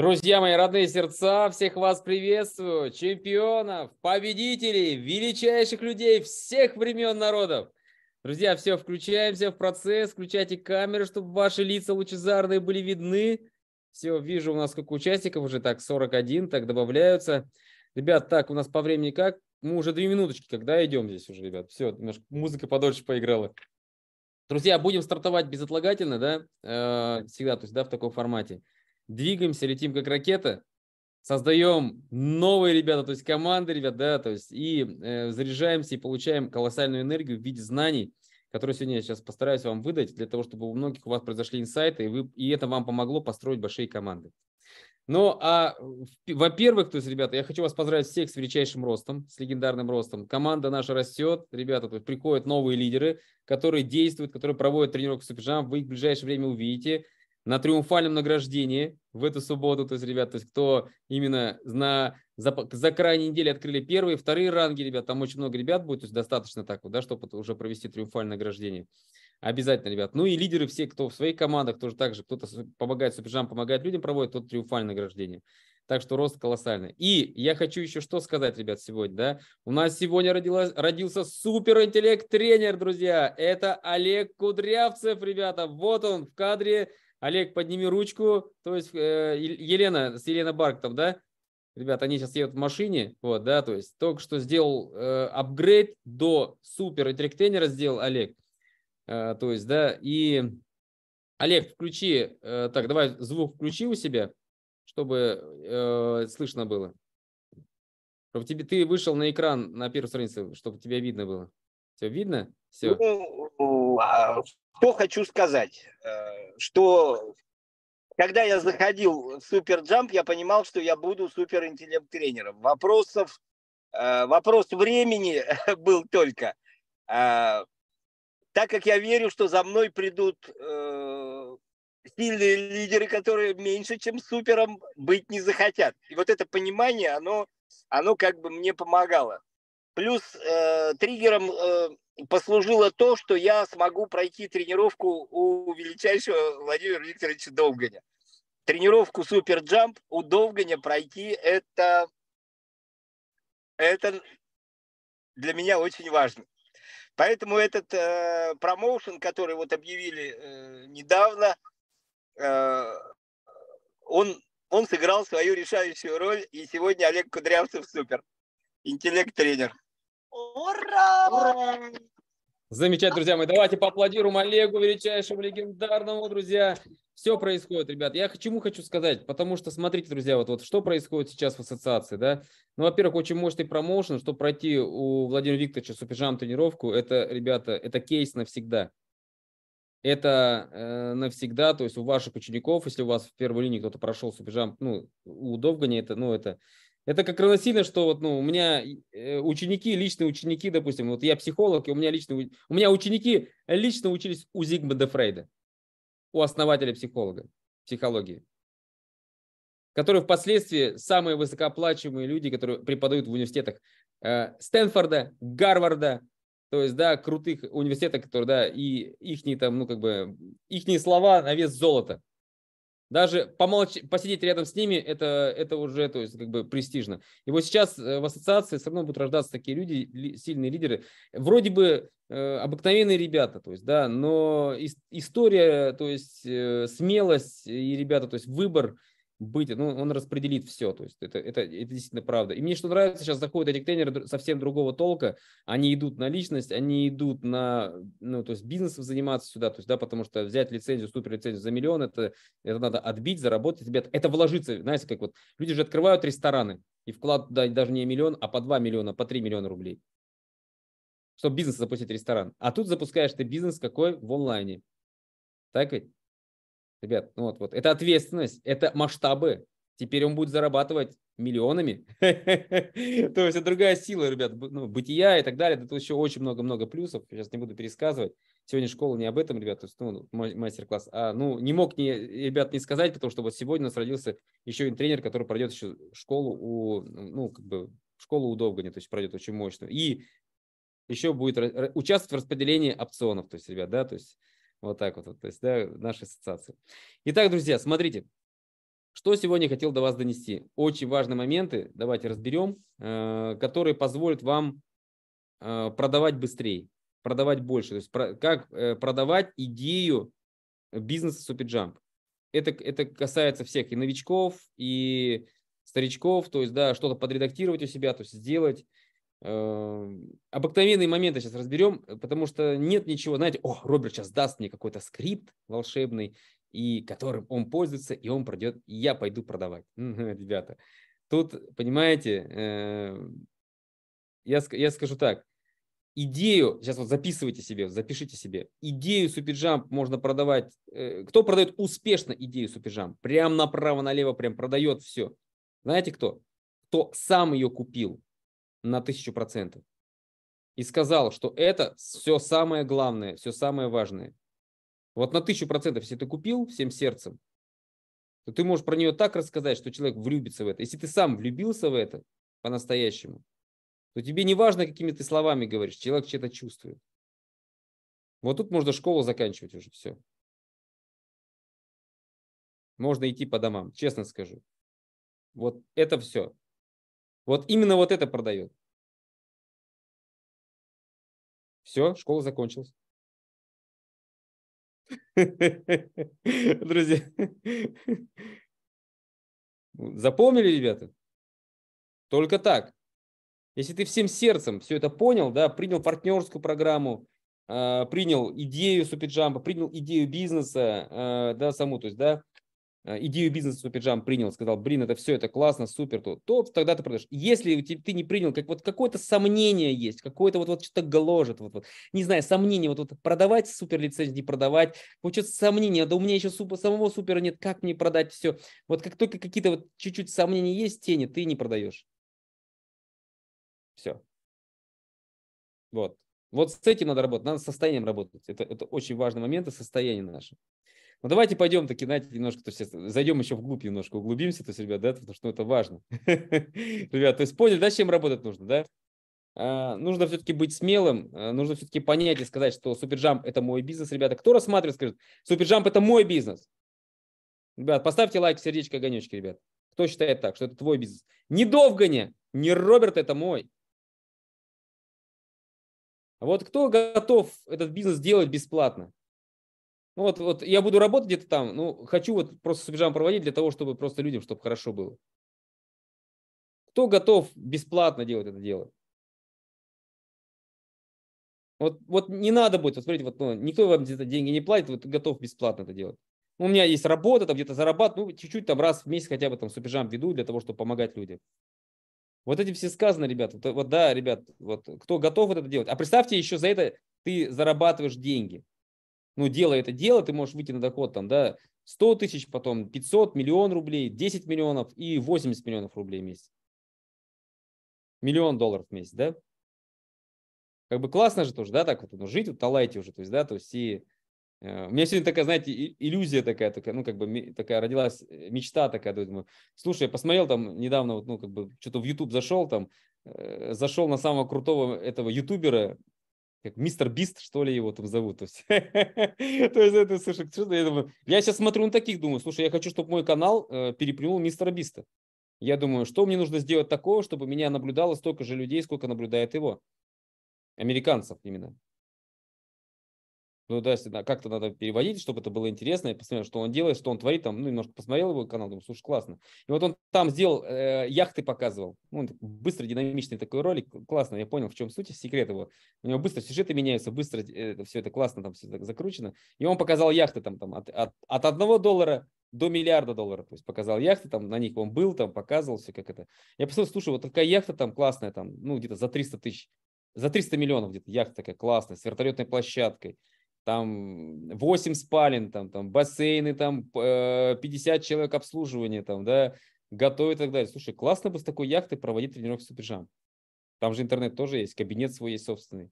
Друзья мои, родные сердца, всех вас приветствую, чемпионов, победителей, величайших людей всех времен народов. Друзья, все, включаемся в процесс, включайте камеры, чтобы ваши лица лучезарные были видны. Все, вижу у нас сколько участников уже, так, 41, так добавляются. Ребят, так, у нас по времени как? Мы уже две минуточки, когда идем здесь уже, ребят. Все, немножко музыка подольше поиграла. Друзья, будем стартовать безотлагательно, да, э, всегда, то есть, да, в таком формате двигаемся, летим как ракета, создаем новые ребята, то есть команды ребята да, то есть и э, заряжаемся и получаем колоссальную энергию в виде знаний, которые сегодня я сейчас постараюсь вам выдать, для того, чтобы у многих у вас произошли инсайты, и, вы, и это вам помогло построить большие команды. Ну, а, во-первых, то есть, ребята, я хочу вас поздравить всех с величайшим ростом, с легендарным ростом. Команда наша растет, ребята, то есть приходят новые лидеры, которые действуют, которые проводят тренировку с экипажем, вы их в ближайшее время увидите – на триумфальном награждении в эту субботу. То есть, ребята, то есть кто именно на, за, за крайней неделе открыли первые, вторые ранги, ребят, там очень много ребят будет, то есть достаточно так вот, да, чтобы уже провести триумфальное награждение. Обязательно, ребят. Ну и лидеры все, кто в своих командах, тоже так же, кто-то помогает супержам, помогает людям, проводит тот триумфальное награждение. Так что рост колоссальный. И я хочу еще что сказать, ребят, сегодня, да? У нас сегодня родилась, родился суперинтеллект-тренер, друзья. Это Олег Кудрявцев, ребята. Вот он в кадре Олег, подними ручку. То есть э, Елена, с Еленой Барк там, да? Ребята, они сейчас едут в машине, вот, да, то есть только что сделал э, апгрейд до супер интеллектенера сделал Олег. Э, то есть, да, и Олег, включи, э, так, давай звук включи у себя, чтобы э, слышно было. Чтобы тебе, ты вышел на экран на первую страницу, чтобы тебя видно было. Все видно? Все. Ну, а, что хочу сказать, э, что когда я заходил в суперджамп, я понимал, что я буду суперинтеллект-тренером. Вопросов, э, вопрос времени был только. Э, так как я верю, что за мной придут сильные лидеры, которые меньше, чем супером, быть не захотят. И вот это понимание, оно, оно как бы мне помогало. Плюс э, триггером э, послужило то, что я смогу пройти тренировку у величайшего Владимира Викторовича Довганя. Тренировку суперджамп у Довганя пройти это, это для меня очень важно. Поэтому этот э, промоушен, который вот объявили э, недавно, э, он, он сыграл свою решающую роль, и сегодня Олег Кудрявцев супер, интеллект-тренер. Ура! Ура! Замечательно, друзья мои. Давайте поаплодируем Олегу величайшему, легендарному, друзья. Все происходит, ребят. Я чему хочу сказать, потому что, смотрите, друзья, вот, вот что происходит сейчас в ассоциации, да. Ну, во-первых, очень мощный промоушен, чтобы пройти у Владимира Викторовича Супержам тренировку, это, ребята, это кейс навсегда. Это э, навсегда, то есть у ваших учеников, если у вас в первой линии кто-то прошел Супержам, ну, у Довгани это, ну, это это как равносильно, что вот, ну, у меня э, ученики, личные ученики, допустим, вот я психолог, и у меня личные, у меня ученики лично учились у Зигмунда Фрейда, у основателя психолога, психологии, который впоследствии самые высокооплачиваемые люди, которые преподают в университетах э, Стэнфорда, Гарварда, то есть, да, крутых университетов, которые, да, и их там, ну, как бы, их слова на вес золота. Даже помолч... посидеть рядом с ними, это, это уже то есть, как бы престижно. И вот сейчас э, в ассоциации все равно будут рождаться такие люди, ли, сильные лидеры. Вроде бы э, обыкновенные ребята, то есть, да, но ис- история, то есть э, смелость и ребята, то есть выбор – быть, ну, он распределит все, то есть это, это, это действительно правда. И мне что нравится, сейчас заходят эти тренеры совсем другого толка, они идут на личность, они идут на, ну, то есть бизнесом заниматься сюда, то есть, да, потому что взять лицензию, супер лицензию за миллион, это, это надо отбить, заработать, ребят, это вложиться, знаете, как вот, люди же открывают рестораны, и вклад туда даже не миллион, а по 2 миллиона, по 3 миллиона рублей, чтобы бизнес запустить ресторан. А тут запускаешь ты бизнес какой? В онлайне. Так ведь? Ребят, ну вот, вот, это ответственность, это масштабы. Теперь он будет зарабатывать миллионами. То есть это другая сила, ребят, ну, бытия и так далее. Это еще очень много-много плюсов. Сейчас не буду пересказывать. Сегодня школа не об этом, ребят, то есть, ну, мастер-класс. А, ну, не мог, не, ребят, не сказать, потому что вот сегодня у нас родился еще один тренер, который пройдет еще школу у, ну, как бы, школу у Довгани, то есть пройдет очень мощную. И еще будет участвовать в распределении опционов, то есть, ребят, да, то есть вот так вот, то есть, да, нашей ассоциации. Итак, друзья, смотрите, что сегодня хотел до вас донести. Очень важные моменты, давайте разберем, э, которые позволят вам э, продавать быстрее, продавать больше. То есть, как э, продавать идею бизнеса Суперджамп. Это, это касается всех и новичков, и старичков, то есть, да, что-то подредактировать у себя, то есть сделать, Эм, обыкновенные моменты сейчас разберем, э, потому что нет ничего, знаете, о, Роберт сейчас даст мне какой-то скрипт волшебный, и которым он пользуется, и он пройдет, и я пойду продавать. Ну, ребята, тут, понимаете, эм, я, я скажу так, идею, сейчас вот записывайте себе, запишите себе, идею суперджамп можно продавать, э, кто продает успешно идею суперджамп, прям направо-налево, прям продает все. Знаете кто? Кто сам ее купил, на тысячу процентов. И сказал, что это все самое главное, все самое важное. Вот на тысячу процентов, если ты купил всем сердцем, то ты можешь про нее так рассказать, что человек влюбится в это. Если ты сам влюбился в это по-настоящему, то тебе не важно, какими ты словами говоришь, человек что-то чувствует. Вот тут можно школу заканчивать уже, все. Можно идти по домам, честно скажу. Вот это все. Вот именно вот это продает. Все, школа закончилась. Друзья, запомнили, ребята? Только так. Если ты всем сердцем все это понял, да, принял партнерскую программу, а, принял идею супиджампа, принял идею бизнеса, а, да, саму, то есть, да, Э, идею бизнеса Суперджам принял, сказал, блин, это все, это классно, супер, то, то тогда ты продашь. Если ты не принял, как вот какое-то сомнение есть, какое-то вот, вот что-то гложет, вот, вот, не знаю, сомнение, вот, вот продавать супер лицензию, не продавать, вот что-то сомнение, да у меня еще супер, самого супера нет, как мне продать все. Вот как только какие-то вот чуть-чуть сомнения есть, тени, ты не продаешь. Все. Вот. Вот с этим надо работать, надо с состоянием работать. Это, это очень важный момент, это состояние наше. Ну, давайте пойдем таки, знаете, немножко, то есть зайдем еще вглубь немножко, углубимся, то есть, ребят, да, потому что ну, это важно. Ребят, то есть поняли, да, с чем работать нужно, да? А, нужно все-таки быть смелым, а, нужно все-таки понять и сказать, что Суперджамп – это мой бизнес, ребята. Кто рассматривает, скажет, Суперджамп – это мой бизнес. Ребят, поставьте лайк, сердечко, огонечки, ребят. Кто считает так, что это твой бизнес? Не Довгане, не Роберт, это мой. А вот кто готов этот бизнес делать бесплатно? Ну, вот, вот я буду работать где-то там, ну хочу вот просто субежам проводить для того, чтобы просто людям, чтобы хорошо было. Кто готов бесплатно делать это дело? Вот, вот не надо будет, вот смотрите, вот, ну, никто вам где-то деньги не платит, вот готов бесплатно это делать. у меня есть работа, там где-то зарабатываю, ну, чуть-чуть там раз в месяц хотя бы там субежам веду для того, чтобы помогать людям. Вот эти все сказано, ребят. Вот, вот да, ребят, вот кто готов это делать. А представьте, еще за это ты зарабатываешь деньги ну, дело это дело, ты можешь выйти на доход там, да, 100 тысяч, потом 500, миллион рублей, 10 миллионов и 80 миллионов рублей в месяц. Миллион долларов в месяц, да? Как бы классно же тоже, да, так вот, ну, жить, вот, талайте уже, то есть, да, то есть и э, у меня сегодня такая, знаете, иллюзия такая, такая, ну, как бы такая родилась э, мечта такая, думаю, слушай, я посмотрел там недавно, вот, ну, как бы что-то в YouTube зашел там, э, зашел на самого крутого этого ютубера, как мистер Бист, что ли, его там зовут. То есть, то есть это, слушай, что я думаю, я сейчас смотрю на таких, думаю, слушай, я хочу, чтобы мой канал э, переплюнул мистера Биста. Я думаю, что мне нужно сделать такого, чтобы меня наблюдало столько же людей, сколько наблюдает его. Американцев именно. Ну, да, как-то надо переводить, чтобы это было интересно. Я посмотрел, что он делает, что он творит. Там, ну, немножко посмотрел его канал, думаю, слушай, классно. И вот он там сделал, э, яхты показывал. Ну, быстро, динамичный такой ролик. Классно, я понял, в чем суть, секрет его. У него быстро сюжеты меняются, быстро э, все это классно, там все так закручено. И он показал яхты там, там от, от, от одного доллара до миллиарда долларов. То есть показал яхты, там на них он был, там показывал все как это. Я посмотрел, слушай, вот такая яхта там классная, там, ну, где-то за 300 тысяч. За 300 миллионов где-то яхта такая классная, с вертолетной площадкой, там 8 спален, там, там бассейны, там 50 э, человек обслуживания, там, да, готовят и так далее. Слушай, классно бы с такой яхты проводить тренировки супержам Там же интернет тоже есть, кабинет свой есть собственный.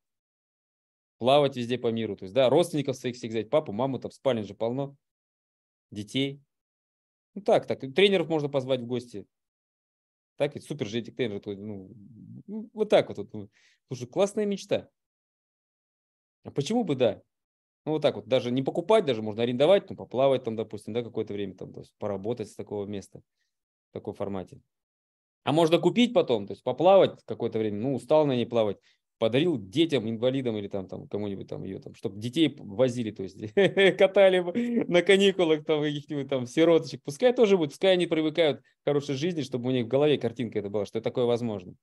Плавать везде по миру. То есть, да, родственников своих всех взять, папу, маму, там спален же полно, детей. Ну так, так. Тренеров можно позвать в гости. Так ведь супер же тренер. Ну, вот так вот. Ну, слушай, классная мечта. А почему бы да? Ну, вот так вот, даже не покупать, даже можно арендовать, ну, поплавать там, допустим, да, какое-то время там, то есть поработать с такого места, в таком формате. А можно купить потом, то есть поплавать какое-то время, ну, устал на ней плавать, подарил детям, инвалидам или там, там кому-нибудь там ее, там, чтобы детей возили, то есть катали на каникулах там каких-нибудь там сироточек. Пускай тоже будет, пускай они привыкают к хорошей жизни, чтобы у них в голове картинка это была, что такое возможно.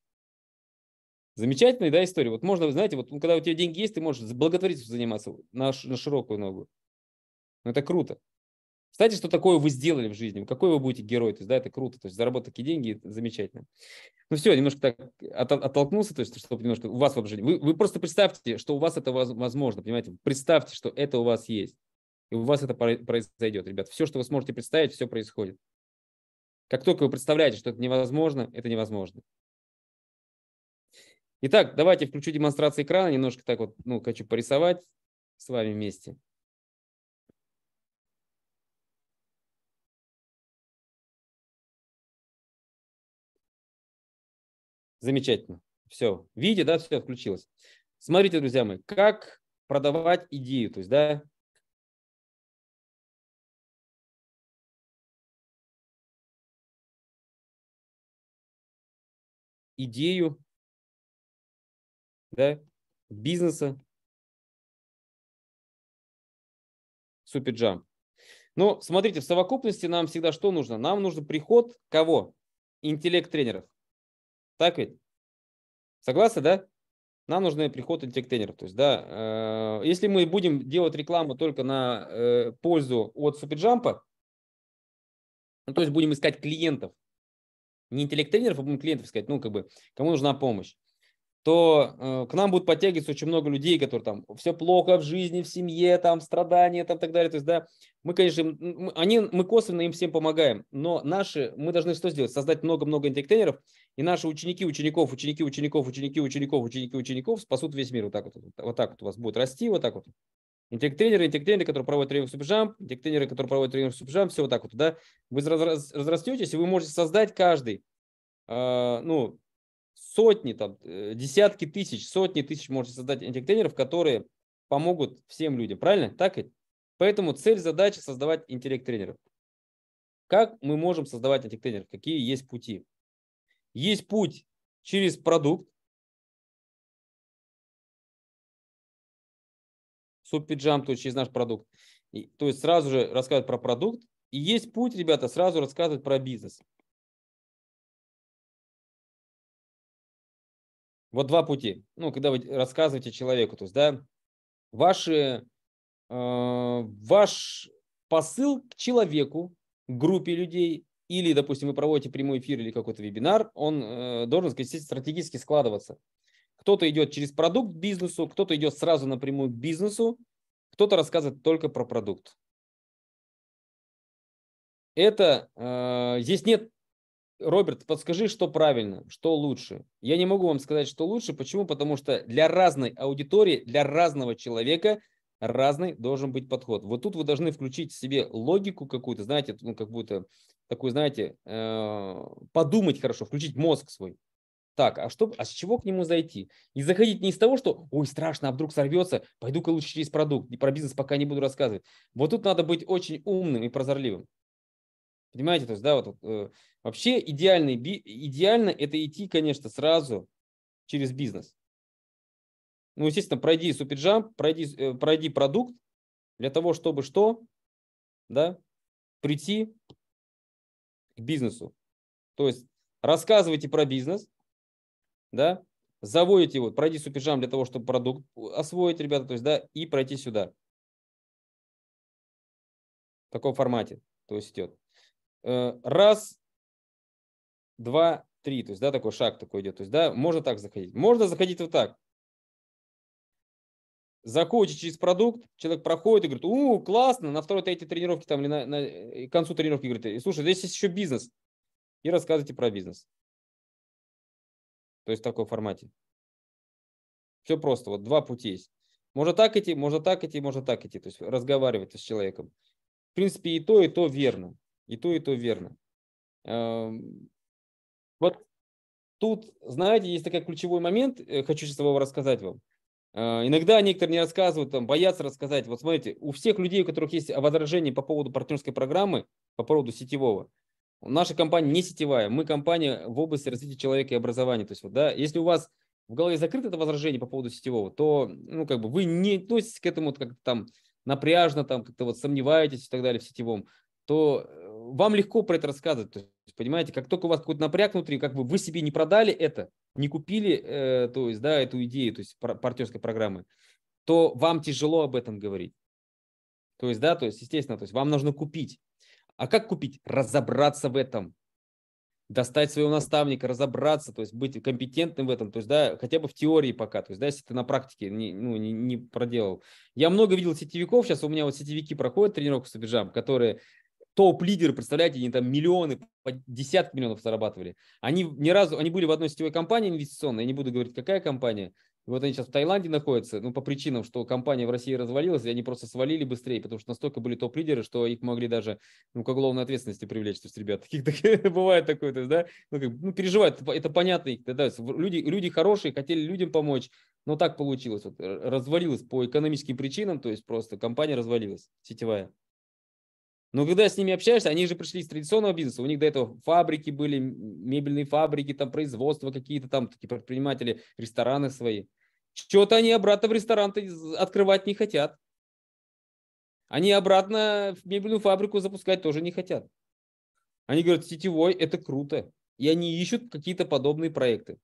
Замечательная да, история. Вот можно, знаете, вот ну, когда у тебя деньги есть, ты можешь благотворительностью заниматься на, на широкую ногу. Но ну, это круто. Кстати, что такое вы сделали в жизни? Какой вы будете герой? То есть, да, это круто. То есть, заработать такие деньги это замечательно. Ну все, немножко так от, оттолкнулся, то есть, чтобы немножко у вас воображение. Вы, вы просто представьте, что у вас это возможно, понимаете? Представьте, что это у вас есть. И у вас это произойдет, ребят. Все, что вы сможете представить, все происходит. Как только вы представляете, что это невозможно, это невозможно. Итак, давайте включу демонстрацию экрана, немножко так вот, ну, хочу порисовать с вами вместе. Замечательно. Все, видите, да, все включилось. Смотрите, друзья мои, как продавать идею, то есть, да, идею да, бизнеса. Суперджамп. Но ну, смотрите, в совокупности нам всегда что нужно? Нам нужен приход кого? Интеллект тренеров. Так ведь? Согласны, да? Нам нужны приход интеллект-тренеров. То есть, да, э, если мы будем делать рекламу только на э, пользу от суперджампа, ну, то есть будем искать клиентов, не интеллект-тренеров, а будем клиентов искать, ну, как бы, кому нужна помощь то э, к нам будут подтягиваться очень много людей, которые там все плохо в жизни, в семье, там страдания, там так далее. То есть, да, мы, конечно, мы, они, мы косвенно им всем помогаем, но наши, мы должны что сделать? Создать много-много интеллектенеров, и наши ученики, учеников, ученики, учеников, ученики, учеников, ученики, учеников спасут весь мир. Вот так вот, вот так вот у вас будет расти, вот так вот. Интеллект-тренеры, которые проводят тренинг субжам, интеллект-тренеры, которые проводят тренинг субжам, все вот так вот, да. Вы разрастетесь, и вы можете создать каждый, э, ну, сотни, там, э, десятки тысяч, сотни тысяч можете создать интеллект-тренеров, которые помогут всем людям. Правильно? Так и Поэтому цель задача создавать интеллект-тренеров. Как мы можем создавать интеллект-тренеров? Какие есть пути? Есть путь через продукт. Субпиджам, то есть через наш продукт. И, то есть сразу же рассказывать про продукт. И есть путь, ребята, сразу рассказывать про бизнес. Вот два пути. Ну, когда вы рассказываете человеку, то есть, да, ваши, э, ваш посыл к человеку, группе людей, или, допустим, вы проводите прямой эфир или какой-то вебинар, он э, должен, естественно, стратегически складываться. Кто-то идет через продукт к бизнесу, кто-то идет сразу напрямую к бизнесу, кто-то рассказывает только про продукт. Это э, здесь нет Роберт, подскажи, что правильно, что лучше. Я не могу вам сказать, что лучше. Почему? Потому что для разной аудитории, для разного человека разный должен быть подход. Вот тут вы должны включить в себе логику какую-то, знаете, ну, как будто такую, знаете, э, подумать хорошо, включить мозг свой. Так, а, что, а с чего к нему зайти? И заходить не из того, что «Ой, страшно, а вдруг сорвется, пойду-ка лучше через продукт, и про бизнес пока не буду рассказывать». Вот тут надо быть очень умным и прозорливым. Понимаете, то есть, да, вот, вот э, вообще идеальный, идеально это идти, конечно, сразу через бизнес. Ну, естественно, пройди суперджамп, пройди, э, пройди продукт для того, чтобы что, да, прийти к бизнесу. То есть рассказывайте про бизнес, да, заводите его, пройди суперджам для того, чтобы продукт освоить, ребята, то есть, да, и пройти сюда. В таком формате, то есть идет. Э, раз, два, три. То есть, да, такой шаг такой идет. То есть, да, можно так заходить. Можно заходить вот так. Заходите через продукт, человек проходит и говорит, у, классно, на второй, третьей тренировке там или на, на концу тренировки говорит, слушай, здесь есть еще бизнес. И рассказывайте про бизнес. То есть в таком формате. Все просто, вот два пути есть. Можно так идти, можно так идти, можно так идти. То есть разговаривать с человеком. В принципе, и то, и то верно. И то, и то верно. Эм, вот тут, знаете, есть такой ключевой момент, э, хочу сейчас его рассказать вам. Э, иногда некоторые не рассказывают, там, боятся рассказать. Вот смотрите, у всех людей, у которых есть возражения по поводу партнерской программы, по поводу сетевого, наша компания не сетевая, мы компания в области развития человека и образования. То есть, вот, да, если у вас в голове закрыто это возражение по поводу сетевого, то ну, как бы вы не относитесь к этому как-то там напряжно, там как-то вот сомневаетесь и так далее в сетевом, то э, вам легко про это рассказывать. То есть, понимаете, как только у вас какой-то напряг внутри, как бы вы себе не продали это, не купили, э, то есть, да, эту идею, то есть партнерской программы, то вам тяжело об этом говорить. То есть, да, то есть, естественно, то есть вам нужно купить. А как купить? Разобраться в этом, достать своего наставника, разобраться, то есть быть компетентным в этом, то есть, да, хотя бы в теории пока, то есть, да, если ты на практике не, ну, не, не проделал. Я много видел сетевиков, сейчас у меня вот сетевики проходят тренировку с обижам, которые топ-лидеры, представляете, они там миллионы, десятки миллионов зарабатывали. Они ни разу, они были в одной сетевой компании инвестиционной, я не буду говорить, какая компания. вот они сейчас в Таиланде находятся, ну, по причинам, что компания в России развалилась, и они просто свалили быстрее, потому что настолько были топ-лидеры, что их могли даже ну, к уголовной ответственности привлечь, то есть, ребят, таких, бывает такое, то есть, да, ну, как, ну, переживают, это понятно, да, люди, люди хорошие, хотели людям помочь, но так получилось, вот, э, развалилось по экономическим причинам, то есть просто компания развалилась, сетевая. Но когда с ними общаешься, они же пришли из традиционного бизнеса, у них до этого фабрики были, мебельные фабрики, там производства какие-то, там такие предприниматели, рестораны свои. Что-то они обратно в ресторан открывать не хотят. Они обратно в мебельную фабрику запускать тоже не хотят. Они говорят, сетевой – это круто. И они ищут какие-то подобные проекты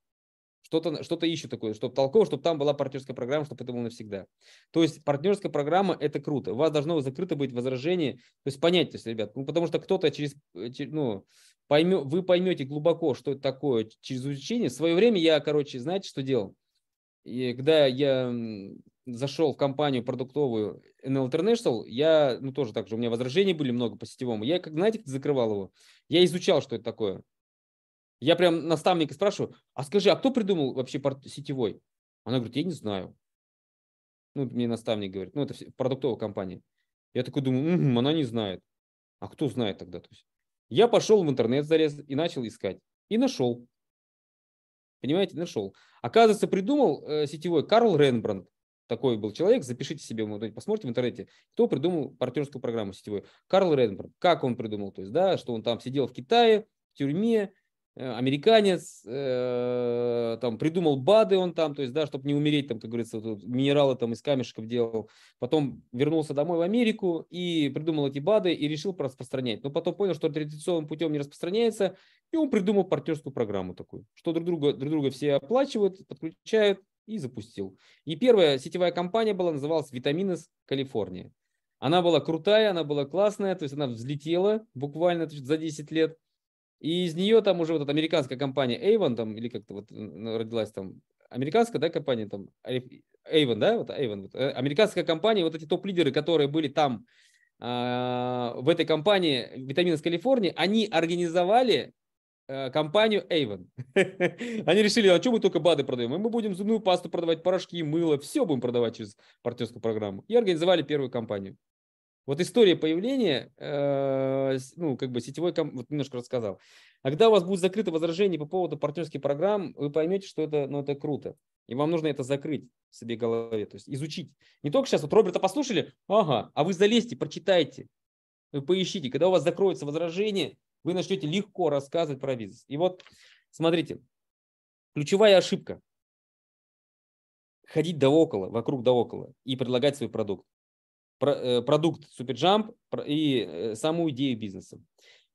что-то что ищет такое, чтобы толково, чтобы там была партнерская программа, чтобы это было навсегда. То есть партнерская программа – это круто. У вас должно закрыто быть возражение, то есть понять, то есть, ребят, ну, потому что кто-то через, э, ну, поймет, вы поймете глубоко, что это такое через изучение. В свое время я, короче, знаете, что делал? И когда я зашел в компанию продуктовую NL International, я, ну, тоже так же, у меня возражений были много по сетевому. Я, как, знаете, как закрывал его? Я изучал, что это такое. Я прям наставника спрашиваю, а скажи, а кто придумал вообще сетевой? Она говорит, я не знаю. Ну, мне наставник говорит, ну, это продуктовая компания. Я такой думаю, угу, она не знает. А кто знает тогда? То есть я пошел в интернет зарез и начал искать. И нашел. Понимаете, нашел. Оказывается, придумал э, сетевой Карл Ренбранд. Такой был человек, запишите себе, посмотрите в интернете, кто придумал партнерскую программу сетевой. Карл Ренбранд, как он придумал, то есть, да, что он там сидел в Китае, в тюрьме, Э, американец, э, там придумал БАДы он там, то есть, да, чтобы не умереть, там, как говорится, вот, минералы там из камешков делал. Потом вернулся домой в Америку и придумал эти БАДы и решил распространять. Но потом понял, что традиционным путем не распространяется, и он придумал партнерскую программу такую, что друг друга, друг друга все оплачивают, подключают и запустил. И первая сетевая компания была, называлась «Витаминес Калифорния». Она была крутая, она была классная, то есть она взлетела буквально за 10 лет – и из нее там уже вот эта американская компания Avon, там, или как-то вот родилась там, американская, да, компания там, Avon, да, вот Avon, вот, э, американская компания, вот эти топ-лидеры, которые были там, э, в этой компании «Витамин из Калифорнии», они организовали э, компанию Avon. Они решили, а что мы только БАДы продаем? И мы будем зубную пасту продавать, порошки, мыло, все будем продавать через партнерскую программу. И организовали первую компанию. Вот история появления, э, ну, как бы сетевой, вот немножко рассказал. А когда у вас будут закрыты возражения по поводу партнерских программ, вы поймете, что это, ну, это круто. И вам нужно это закрыть в себе голове, то есть изучить. Не только сейчас, вот Роберта послушали, ага, а вы залезьте, прочитайте, вы поищите. Когда у вас закроются возражения, вы начнете легко рассказывать про бизнес. И вот, смотрите, ключевая ошибка – ходить до около, вокруг до около и предлагать свой продукт. Э, продукт Суперджамп и э, саму идею бизнеса.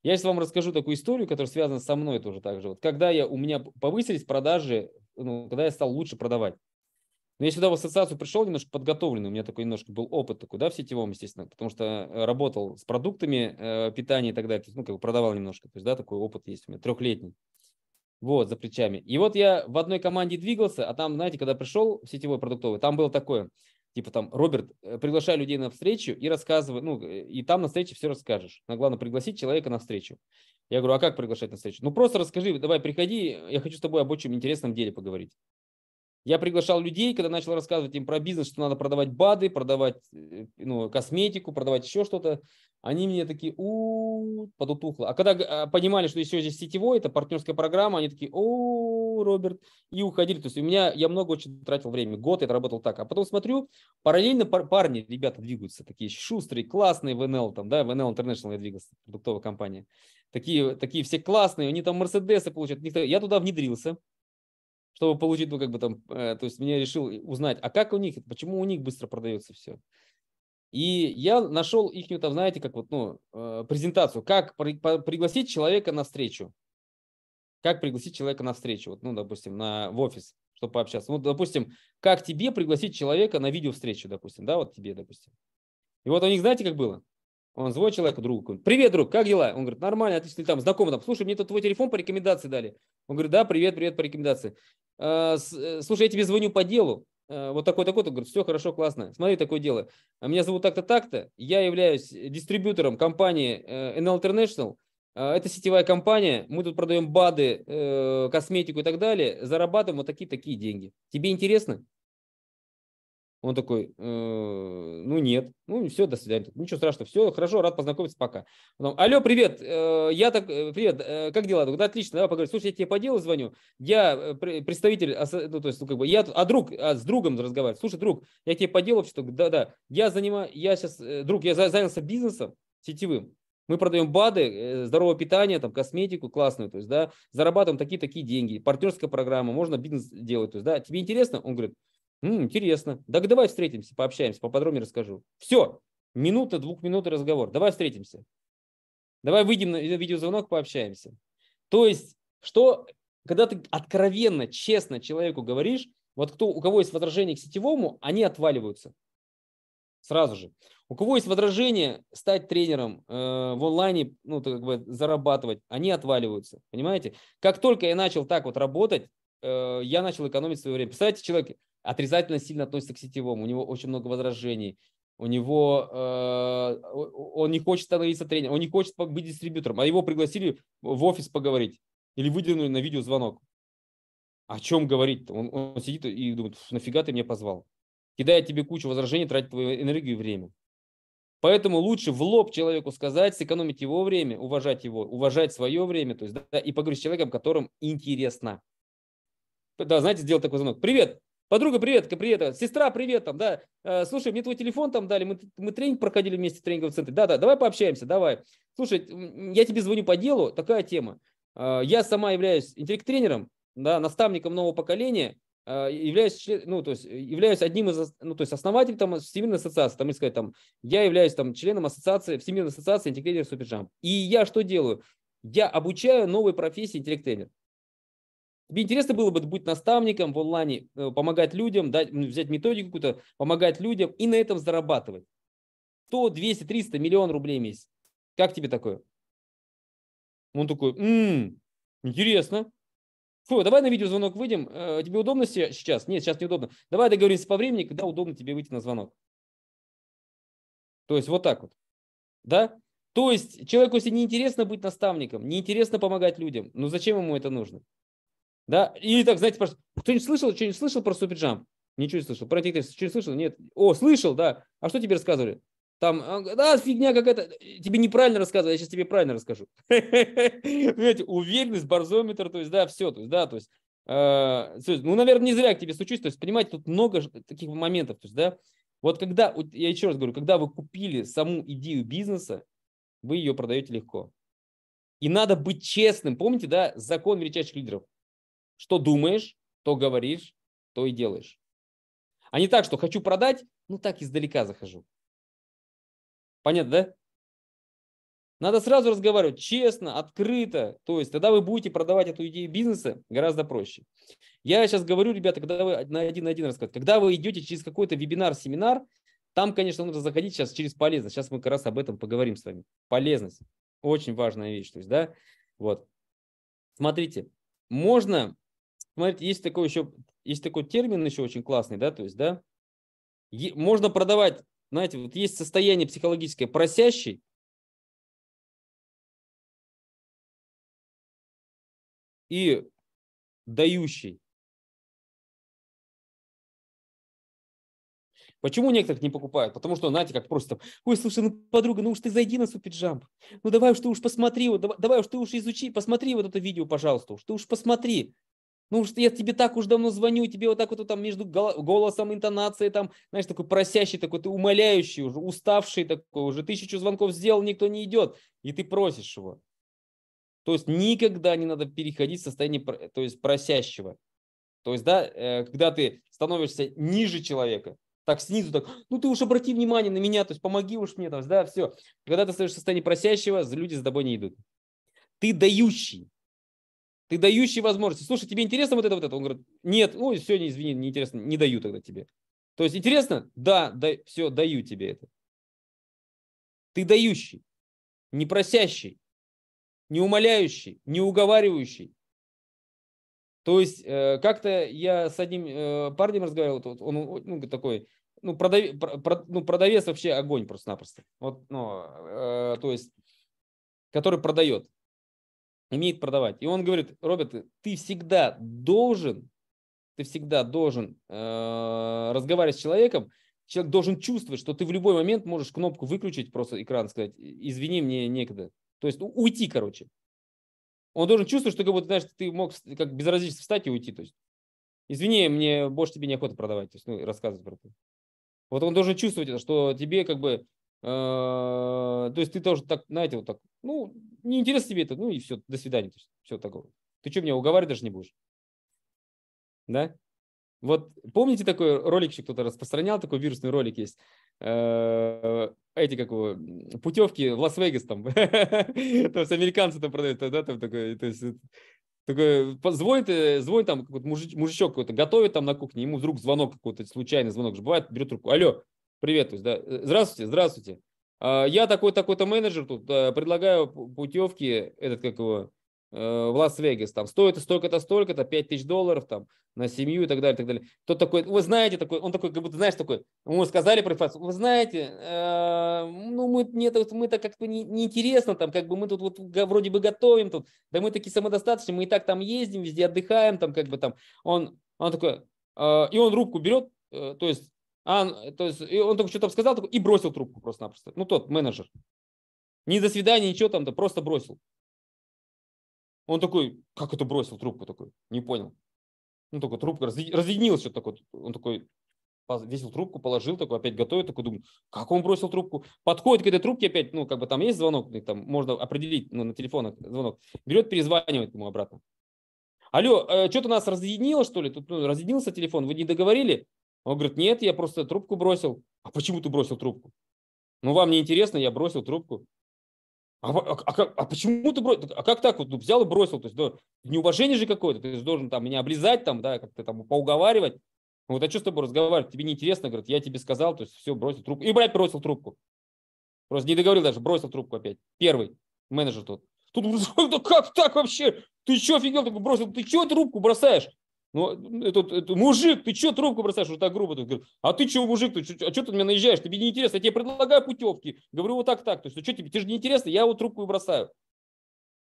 Я сейчас вам расскажу такую историю, которая связана со мной тоже так же. Вот когда я, у меня повысились продажи, ну, когда я стал лучше продавать. Но я сюда в ассоциацию пришел немножко подготовленный, у меня такой немножко был опыт такой, да, в сетевом, естественно, потому что э, работал с продуктами э, питания и так далее, то есть, ну, как бы продавал немножко, то есть, да, такой опыт есть у меня, трехлетний. Вот, за плечами. И вот я в одной команде двигался, а там, знаете, когда пришел в сетевой продуктовый, там было такое – типа там, Роберт, э, приглашай людей на встречу и рассказывай, ну, э, и там на встрече все расскажешь. Но главное пригласить человека на встречу. Я говорю, а как приглашать на встречу? Ну, просто расскажи, давай, приходи, я хочу с тобой об очень интересном деле поговорить. Я приглашал людей, когда начал рассказывать им про бизнес, что надо продавать БАДы, продавать э, ну, косметику, продавать еще что-то они мне такие, у подутухло. А когда а, понимали, что еще здесь сетевой, это партнерская программа, они такие, о, Роберт, и уходили. То есть у меня, я много очень тратил время, год я работал так. А потом смотрю, параллельно пар парни, ребята двигаются, такие шустрые, классные в НЛ, там, да, в НЛ International я двигался, продуктовая компания. Такие, такие все классные, они там Мерседесы получают. Никто, Я туда внедрился, чтобы получить, ну, как бы там, э, то есть мне решил узнать, а как у них, почему у них быстро продается все. И я нашел их, там, знаете, как вот, ну, э, презентацию, как пригласить человека на встречу. Как пригласить человека на встречу, вот, ну, допустим, на, в офис, чтобы пообщаться. Ну, допустим, как тебе пригласить человека на видео встречу, допустим, да, вот тебе, допустим. И вот у них, знаете, как было? Он звонит человеку, другу, привет, друг, как дела? Он говорит, нормально, отлично, там, знакомый, там, слушай, мне тут твой телефон по рекомендации дали. Он говорит, да, привет, привет, по рекомендации. «Э, э, слушай, я тебе звоню по делу, Э, вот такой такой-то, говорит, все хорошо, классно, смотри, такое дело. А меня зовут так-то, так-то, я являюсь дистрибьютором компании э, NL International, э, это сетевая компания, мы тут продаем БАДы, косметику и так далее, зарабатываем вот такие-такие деньги. Тебе интересно? Он такой, э, ну нет, ну все, до свидания. Ничего страшного, все, хорошо, рад познакомиться, пока. Потом, Алло, привет, э, я так, э, привет, э, как дела? Да, отлично, давай поговорим. Слушай, я тебе по делу звоню, я э, представитель, ну то есть, ну, как бы, я, а друг, а с другом разговариваю. Слушай, друг, я тебе по делу, что да, да, я занимаю, я сейчас, э, друг, я занялся бизнесом сетевым, мы продаем БАДы, здоровое питание, там, косметику классную, то есть, да, зарабатываем такие-такие деньги, партнерская программа, можно бизнес делать, то есть, да, тебе интересно? Он говорит, М, интересно. Так давай встретимся, пообщаемся, поподробнее расскажу. Все, минута, двух минут разговор. Давай встретимся. Давай выйдем на э, видеозвонок, пообщаемся. То есть, что, когда ты откровенно, честно человеку говоришь, вот кто, у кого есть возражение к сетевому, они отваливаются. Сразу же. У кого есть возражение стать тренером э, в онлайне, ну, как бы зарабатывать, они отваливаются. Понимаете? Как только я начал так вот работать, э, я начал экономить свое время. Представляете, человек отрицательно сильно относится к сетевому, у него очень много возражений, у него э, он не хочет становиться тренером, он не хочет быть дистрибьютором, а его пригласили в офис поговорить или выделили на видеозвонок. О чем говорить Он, он сидит и думает, нафига ты меня позвал? Кидает тебе кучу возражений, тратит твою энергию и время. Поэтому лучше в лоб человеку сказать, сэкономить его время, уважать его, уважать свое время, то есть, да, и поговорить с человеком, которым интересно. Да, знаете, сделать такой звонок. Привет, Подруга, привет, привет, э, сестра, привет, там, да, э, слушай, мне твой телефон там дали, мы, мы тренинг проходили вместе в тренинговом центре, да-да, давай пообщаемся, давай. Слушай, я тебе звоню по делу, такая тема. Э, я сама являюсь интеллект-тренером, да, наставником нового поколения, являюсь, ну, то есть, являюсь одним из, ну, то есть, основателем там Всемирной ассоциации, там, сказать, там, я являюсь там членом ассоциации, Всемирной ассоциации интеллект-тренер Суперджамп. И я что делаю? Я обучаю новой профессии интеллект-тренер. Тебе интересно было бы быть наставником в онлайне, э, помогать людям, дать, взять методику какую-то, помогать людям и на этом зарабатывать. 100, 200, 300, миллион рублей в месяц. Как тебе такое? Он такой, м-м, интересно. Фу, давай на видеозвонок выйдем. Э, тебе удобно сейчас? Нет, сейчас неудобно. Давай договоримся по времени, когда удобно тебе выйти на звонок. То есть вот так вот. Да? То есть человеку, если неинтересно быть наставником, неинтересно помогать людям, ну зачем ему это нужно? Да? И так, знаете, просто, кто не слышал, что не слышал про суперджамп? Ничего не слышал. Про что не слышал? Нет. О, слышал, да. А что тебе рассказывали? Там, а, да, фигня какая-то. Тебе неправильно рассказывали, я сейчас тебе правильно расскажу. Понимаете, уверенность, барзометр, то есть, да, все, то есть, да, то есть, э, ну, наверное, не зря к тебе стучусь, то есть, понимаете, тут много таких моментов, то есть, да, вот когда, я еще раз говорю, когда вы купили саму идею бизнеса, вы ее продаете легко. И надо быть честным, помните, да, закон величайших лидеров – что думаешь, то говоришь, то и делаешь. А не так, что хочу продать, ну так издалека захожу. Понятно, да? Надо сразу разговаривать честно, открыто. То есть тогда вы будете продавать эту идею бизнеса гораздо проще. Я сейчас говорю, ребята, когда вы на один на один рассказываете, когда вы идете через какой-то вебинар, семинар, там, конечно, нужно заходить сейчас через полезность. Сейчас мы как раз об этом поговорим с вами. Полезность. Очень важная вещь. То есть, да, вот. Смотрите, можно Смотрите, есть такой еще, есть такой термин еще очень классный, да, то есть, да, е- можно продавать, знаете, вот есть состояние психологическое просящий, и дающий. Почему некоторых не покупают? Потому что, знаете, как просто там, ой, слушай, ну, подруга, ну уж ты зайди на Суперджамп, ну давай уж ты уж посмотри, вот, давай, давай уж ты уж изучи, посмотри вот это видео, пожалуйста, уж ты уж посмотри. Ну, что я тебе так уж давно звоню, тебе вот так вот там между голосом, интонацией, там, знаешь, такой просящий, такой ты умоляющий, уже уставший такой, уже тысячу звонков сделал, никто не идет, и ты просишь его. То есть никогда не надо переходить в состояние то есть, просящего. То есть, да, э, когда ты становишься ниже человека, так снизу, так, «А, ну ты уж обрати внимание на меня, то есть помоги уж мне, то есть, да, все. Когда ты становишься в состоянии просящего, люди за тобой не идут. Ты дающий, ты дающий возможности. Слушай, тебе интересно вот это, вот это? Он говорит, нет, ой, все, извини, неинтересно, не даю тогда тебе. То есть интересно? Да, да, все, даю тебе это. Ты дающий, не просящий, не умоляющий, не уговаривающий. То есть э, как-то я с одним э, парнем разговаривал, он ну, такой, ну, продав, про, ну, продавец вообще огонь просто-напросто. Вот, ну, э, то есть, который продает умеет продавать. И он говорит, Роберт, ты всегда должен, ты всегда должен э, разговаривать с человеком, человек должен чувствовать, что ты в любой момент можешь кнопку выключить просто экран, сказать, извини, мне некогда. То есть уйти, короче. Он должен чувствовать, что как будто, знаешь, ты мог как безразлично встать и уйти. То есть, извини, мне больше тебе неохота продавать, то есть, ну, рассказывать про это. Вот он должен чувствовать, что тебе как бы Э, то есть ты тоже так, знаете, вот так, ну, не интересно тебе это, ну и все, до свидания, то есть, все такого. Ты что, меня уговаривать даже не будешь? Да? Вот помните такой ролик еще кто-то распространял, такой вирусный ролик есть? Э, эти, как его, путевки в Лас-Вегас там. То есть американцы там продают, да, там такой, то есть э, такой, звонит, звонит там какой-то мужичок какой-то, готовит там на кухне, ему вдруг звонок какой-то, случайный звонок, же бывает, берет руку, алло, Привет, то есть, да. Э, здравствуйте, здравствуйте. А, я такой такой-то менеджер тут, предлагаю путевки, этот как его, э, в Лас-Вегас, там стоит столько-то, столько-то, 5 тысяч долларов там на семью и так далее, и так далее. Тот такой, вы знаете, такой, он такой, как будто, знаешь, такой, ему сказали про информацию, вы знаете, а, ну, мы, нет, вот мы так как-то не, неинтересно, там, как бы мы тут вот вроде бы готовим тут, да мы такие самодостаточные, мы и так там ездим, везде отдыхаем, там, как бы там, он, он такой, а, и он рубку берет, э, то есть а, то есть и он только что-то сказал такой, и бросил трубку просто-напросто. Ну, тот менеджер. Ни до свидания, ничего там-то, просто бросил. Он такой, как это бросил трубку такой? Не понял. Ну, только трубка разъединилась что-то такое. Он такой, весил трубку, положил, такой опять готовит, такой думает, как он бросил трубку? Подходит к этой трубке опять, ну, как бы там есть звонок, там можно определить, ну, на телефонах звонок. Берет, перезванивает ему обратно. Алло, э, что-то нас разъединило, что ли? Тут ну, разъединился телефон, вы не договорили? Он говорит, нет, я просто трубку бросил. А почему ты бросил трубку? Ну, вам не интересно, я бросил трубку. А, а, а, а почему ты бросил? А как так? Вот, ну, взял и бросил. То есть да, неуважение же какое-то. Ты должен там меня облизать, там, да, как-то там поуговаривать. Вот, а что с тобой разговаривать? Тебе неинтересно? Говорит, я тебе сказал, то есть все, бросил трубку. И брать бросил трубку. Просто не договорил даже, бросил трубку опять. Первый менеджер тот. Тут, ну, да как так вообще? Ты что офигел? Такой бросил, ты что трубку бросаешь? Ну, этот, этот, мужик, ты что трубку бросаешь? Уже так грубо. Тут. Говорю, а ты чего, мужик? Ты, а что ты на меня наезжаешь? Тебе неинтересно. Я тебе предлагаю путевки. Говорю, вот так, так. То есть, ну, что тебе? Тебе же неинтересно, я вот трубку и бросаю.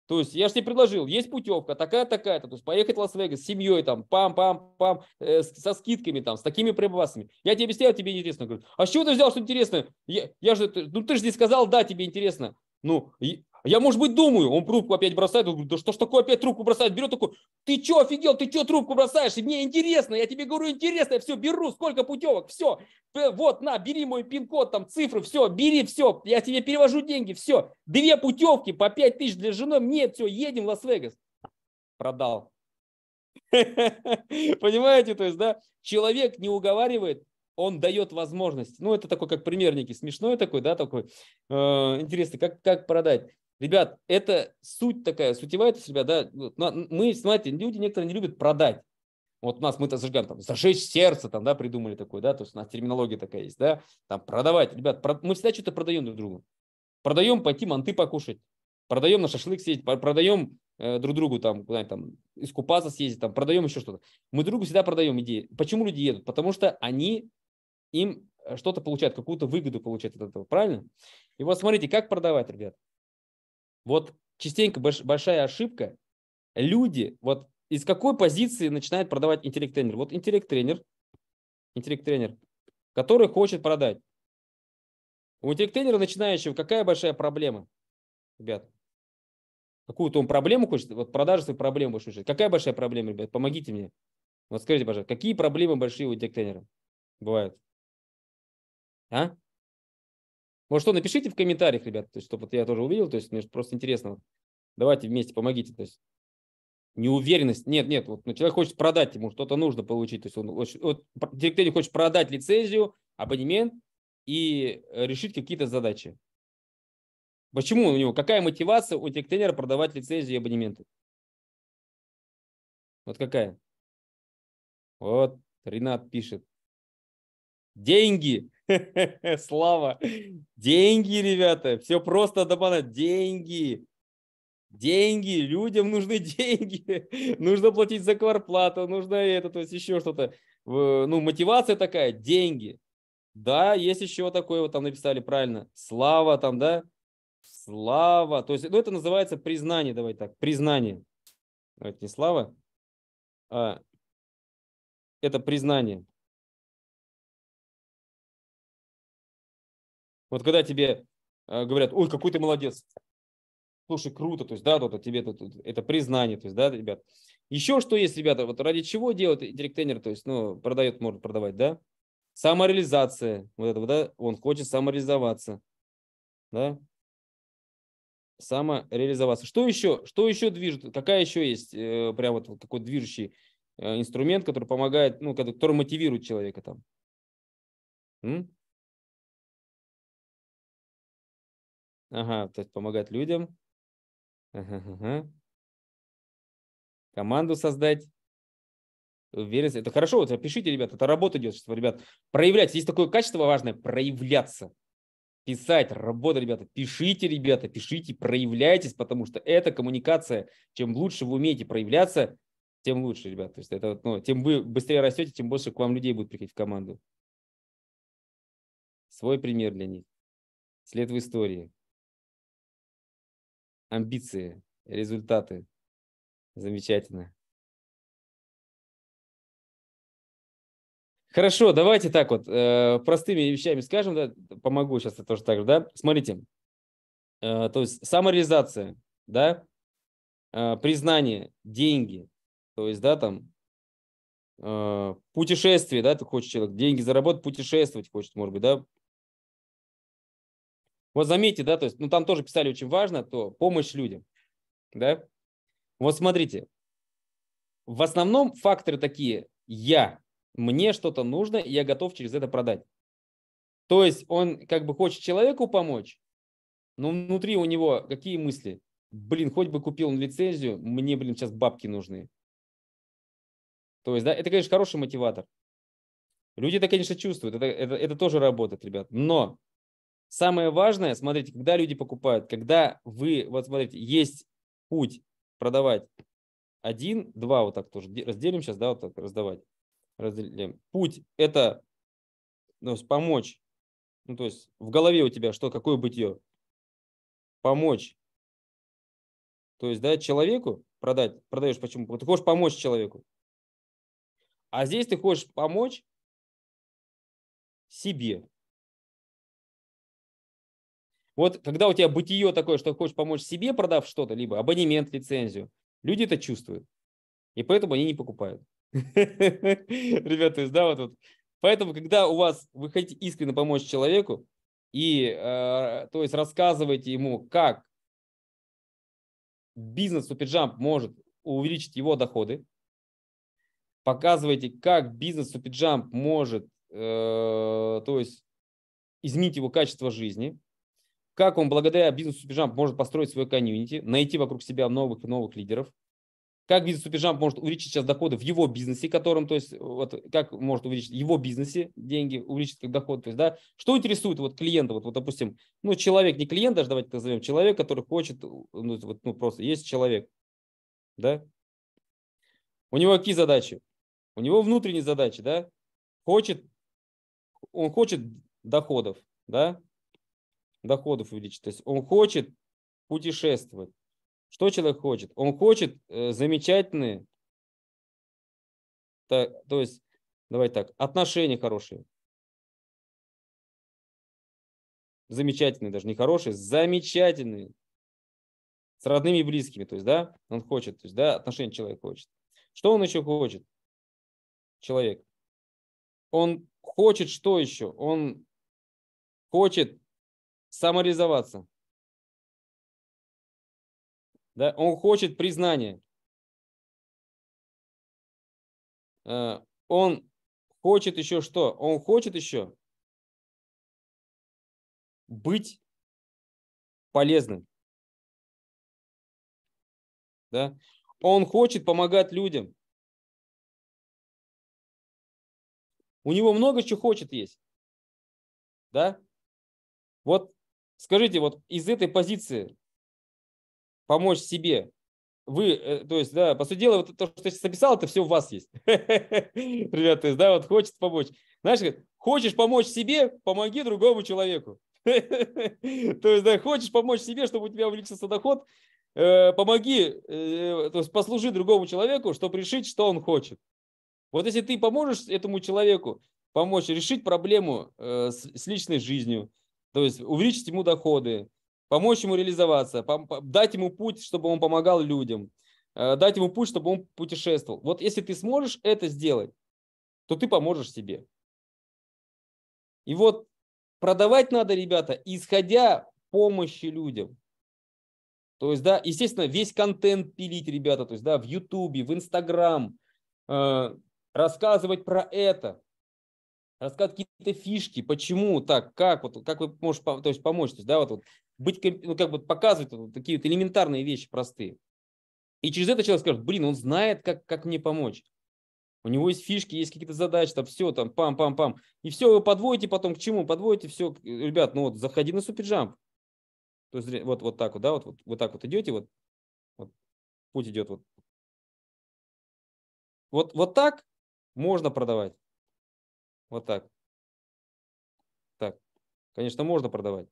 То есть я же тебе предложил, есть путевка, такая, такая-то, то есть поехать в Лас-Вегас с семьей, там, пам-пам-пам, э, со скидками, там, с такими прибасами. Я тебе объясняю, тебе интересно. Говорю, а с чего ты взял, что интересно? Я, я же, ну ты же здесь сказал, да, тебе интересно. Ну, и. Я, может быть, думаю, он трубку опять бросает, он да что ж такое опять трубку бросает, берет такой, ты что, офигел, ты что трубку бросаешь, и мне интересно, я тебе говорю, интересно, я все беру, сколько путевок, все, вот, на, бери мой пин-код, там, цифры, все, бери, все, я тебе перевожу деньги, все, две путевки по 5 тысяч для жены, мне, все, едем в Лас-Вегас. Продал. Понимаете, то есть, да, человек не уговаривает, он дает возможность. Ну, это такой, как пример некий, смешной такой, да, такой, э, интересный, как, как продать. Ребят, это суть такая, сутевая, то есть, ребят, да, мы, смотрите, люди некоторые не любят продать. Вот у нас мы-то зажигаем там зажечь сердце, там, да, придумали такое, да, то есть у нас терминология такая есть, да, там продавать. Ребят, про... мы всегда что-то продаем друг другу. Продаем пойти манты покушать, продаем на шашлык съездить, продаем э, друг другу там, куда-нибудь там искупаться съездить, там, продаем еще что-то. Мы другу всегда продаем идеи. Почему люди едут? Потому что они, им э, что-то получают, какую-то выгоду получают от этого, правильно? И вот смотрите, как продавать, ребят. Вот частенько большая ошибка. Люди, вот из какой позиции начинает продавать интеллект-тренер? Вот интеллект-тренер, интеллект-тренер, который хочет продать. У интеллект-тренера начинающего какая большая проблема, ребят? Какую-то он проблему хочет, вот продажи свою проблему больше решать. Какая большая проблема, ребят? Помогите мне. Вот скажите, пожалуйста, какие проблемы большие у интеллект-тренера бывают? А? Может, что, напишите в комментариях, ребят, то есть, чтобы вот я тоже увидел, то есть, мне просто интересно. Давайте вместе помогите, то есть. Неуверенность. Нет, нет, вот ну, человек хочет продать, ему что-то нужно получить. То есть он вот, директор хочет продать лицензию, абонемент и э, решить какие-то задачи. Почему у него? Какая мотивация у тех продавать лицензию и абонементы? Вот какая? Вот Ренат пишет. Деньги. Слава. Деньги, ребята. Все просто до бана. Деньги. Деньги. Людям нужны деньги. нужно платить за кварплату, нужно это, то есть еще что-то. Ну, мотивация такая. Деньги. Да, есть еще такое, вот там написали правильно. Слава там, да? Слава. То есть, ну, это называется признание, давай так, признание. это не слава, а это признание. Вот когда тебе э, говорят, ой, какой ты молодец, слушай, круто, то есть, да, вот тебе это, это признание, то есть, да, ребят. Еще что есть, ребята, вот ради чего делает директор тренер то есть, ну, продает, может продавать, да? Самореализация, вот это, да, он хочет самореализоваться, да? Самореализоваться. Что еще, что еще движет, какая еще есть, э, прям вот, вот такой движущий э, инструмент, который помогает, ну, который мотивирует человека там? М? Ага, то есть помогать людям. Ага, ага. Команду создать. Уверенность. Это хорошо, вот пишите, ребята это работа идет, что, ребят, проявляться. Есть такое качество важное, проявляться. Писать, работа, ребята, пишите, ребята, пишите, проявляйтесь, потому что это коммуникация. Чем лучше вы умеете проявляться, тем лучше, ребят. То есть это, ну, тем вы быстрее растете, тем больше к вам людей будет приходить в команду. Свой пример для них. След в истории амбиции, результаты. Замечательно. Хорошо, давайте так вот, э, простыми вещами скажем, да, помогу сейчас тоже так же, да. Смотрите, э, то есть самореализация, да, э, признание, деньги, то есть, да, там, э, путешествие, да, ты хочешь человек, деньги заработать, путешествовать хочет, может быть, да, вот заметьте, да, то есть, ну там тоже писали очень важно, то помощь людям, да. Вот смотрите, в основном факторы такие, я, мне что-то нужно, я готов через это продать. То есть он как бы хочет человеку помочь, но внутри у него какие мысли? Блин, хоть бы купил он лицензию, мне, блин, сейчас бабки нужны. То есть, да, это, конечно, хороший мотиватор. Люди это, конечно, чувствуют, это, это, это тоже работает, ребят. Но Самое важное, смотрите, когда люди покупают, когда вы, вот смотрите, есть путь продавать один, два, вот так тоже разделим сейчас, да, вот так раздавать, разделим. Путь – это ну, помочь, ну, то есть в голове у тебя что, какое бытие? Помочь. То есть, да, человеку продать, продаешь почему? Ты хочешь помочь человеку. А здесь ты хочешь помочь себе. Вот когда у тебя бытие такое, что хочешь помочь себе, продав что-то, либо абонемент, лицензию, люди это чувствуют. И поэтому они не покупают. Ребята, то есть, да, вот, вот. Поэтому, когда у вас вы хотите искренне помочь человеку, и, э, то есть, рассказывайте ему, как бизнес Суперджамп может увеличить его доходы, показывайте, как бизнес Суперджамп может, э, то есть, изменить его качество жизни, как он благодаря бизнесу Суперджамп может построить свой комьюнити, найти вокруг себя новых и новых лидеров, как бизнес Суперджамп может увеличить сейчас доходы в его бизнесе, которым, то есть, вот, как может увеличить его бизнесе деньги, увеличить как доход, то есть, да, что интересует вот клиента, вот, вот, допустим, ну, человек, не клиент даже, давайте назовем, человек, который хочет, ну, вот, ну, просто есть человек, да, у него какие задачи? У него внутренние задачи, да, хочет, он хочет доходов, да, доходов увеличить. То есть он хочет путешествовать. Что человек хочет? Он хочет э, замечательные, так, то есть, давай так, отношения хорошие. Замечательные, даже не хорошие, замечательные. С родными и близкими, то есть, да, он хочет, то есть, да, отношения человек хочет. Что он еще хочет? Человек. Он хочет что еще? Он хочет самореализоваться. Да? Он хочет признания. Э, он хочет еще что? Он хочет еще быть полезным. Да? Он хочет помогать людям. У него много чего хочет есть. Да? Вот Скажите, вот из этой позиции помочь себе, вы, э, то есть, да, по сути дела, вот то, что я сейчас описал, это все у вас есть. Ребята, то есть, да, вот хочет помочь. Знаешь, хочешь помочь себе, помоги другому человеку. То есть, да, хочешь помочь себе, чтобы у тебя увеличился доход, э, помоги, э, то есть послужи другому человеку, чтобы решить, что он хочет. Вот если ты поможешь этому человеку помочь решить проблему с личной жизнью, то есть увеличить ему доходы, помочь ему реализоваться, дать ему путь, чтобы он помогал людям, э, дать ему путь, чтобы он путешествовал. Вот если ты сможешь это сделать, то ты поможешь себе. И вот продавать надо, ребята, исходя помощи людям. То есть, да, естественно, весь контент пилить, ребята, то есть, да, в Ютубе, в Инстаграм, э, рассказывать про это рассказать какие-то фишки, почему так, как, вот, как вы можете то есть, помочь, то есть, да, вот, вот быть, ну, как бы показывать вот, такие вот элементарные вещи простые. И через это человек скажет, блин, он знает, как, как мне помочь. У него есть фишки, есть какие-то задачи, там все, там пам-пам-пам. И все, вы подводите потом к чему? Подводите все, ребят, ну вот, заходи на суперджамп. То есть вот, вот так вот, да, вот, вот, вот так вот идете, вот, вот путь идет вот. Вот, вот так можно продавать. Вот так. Так. Конечно, можно продавать.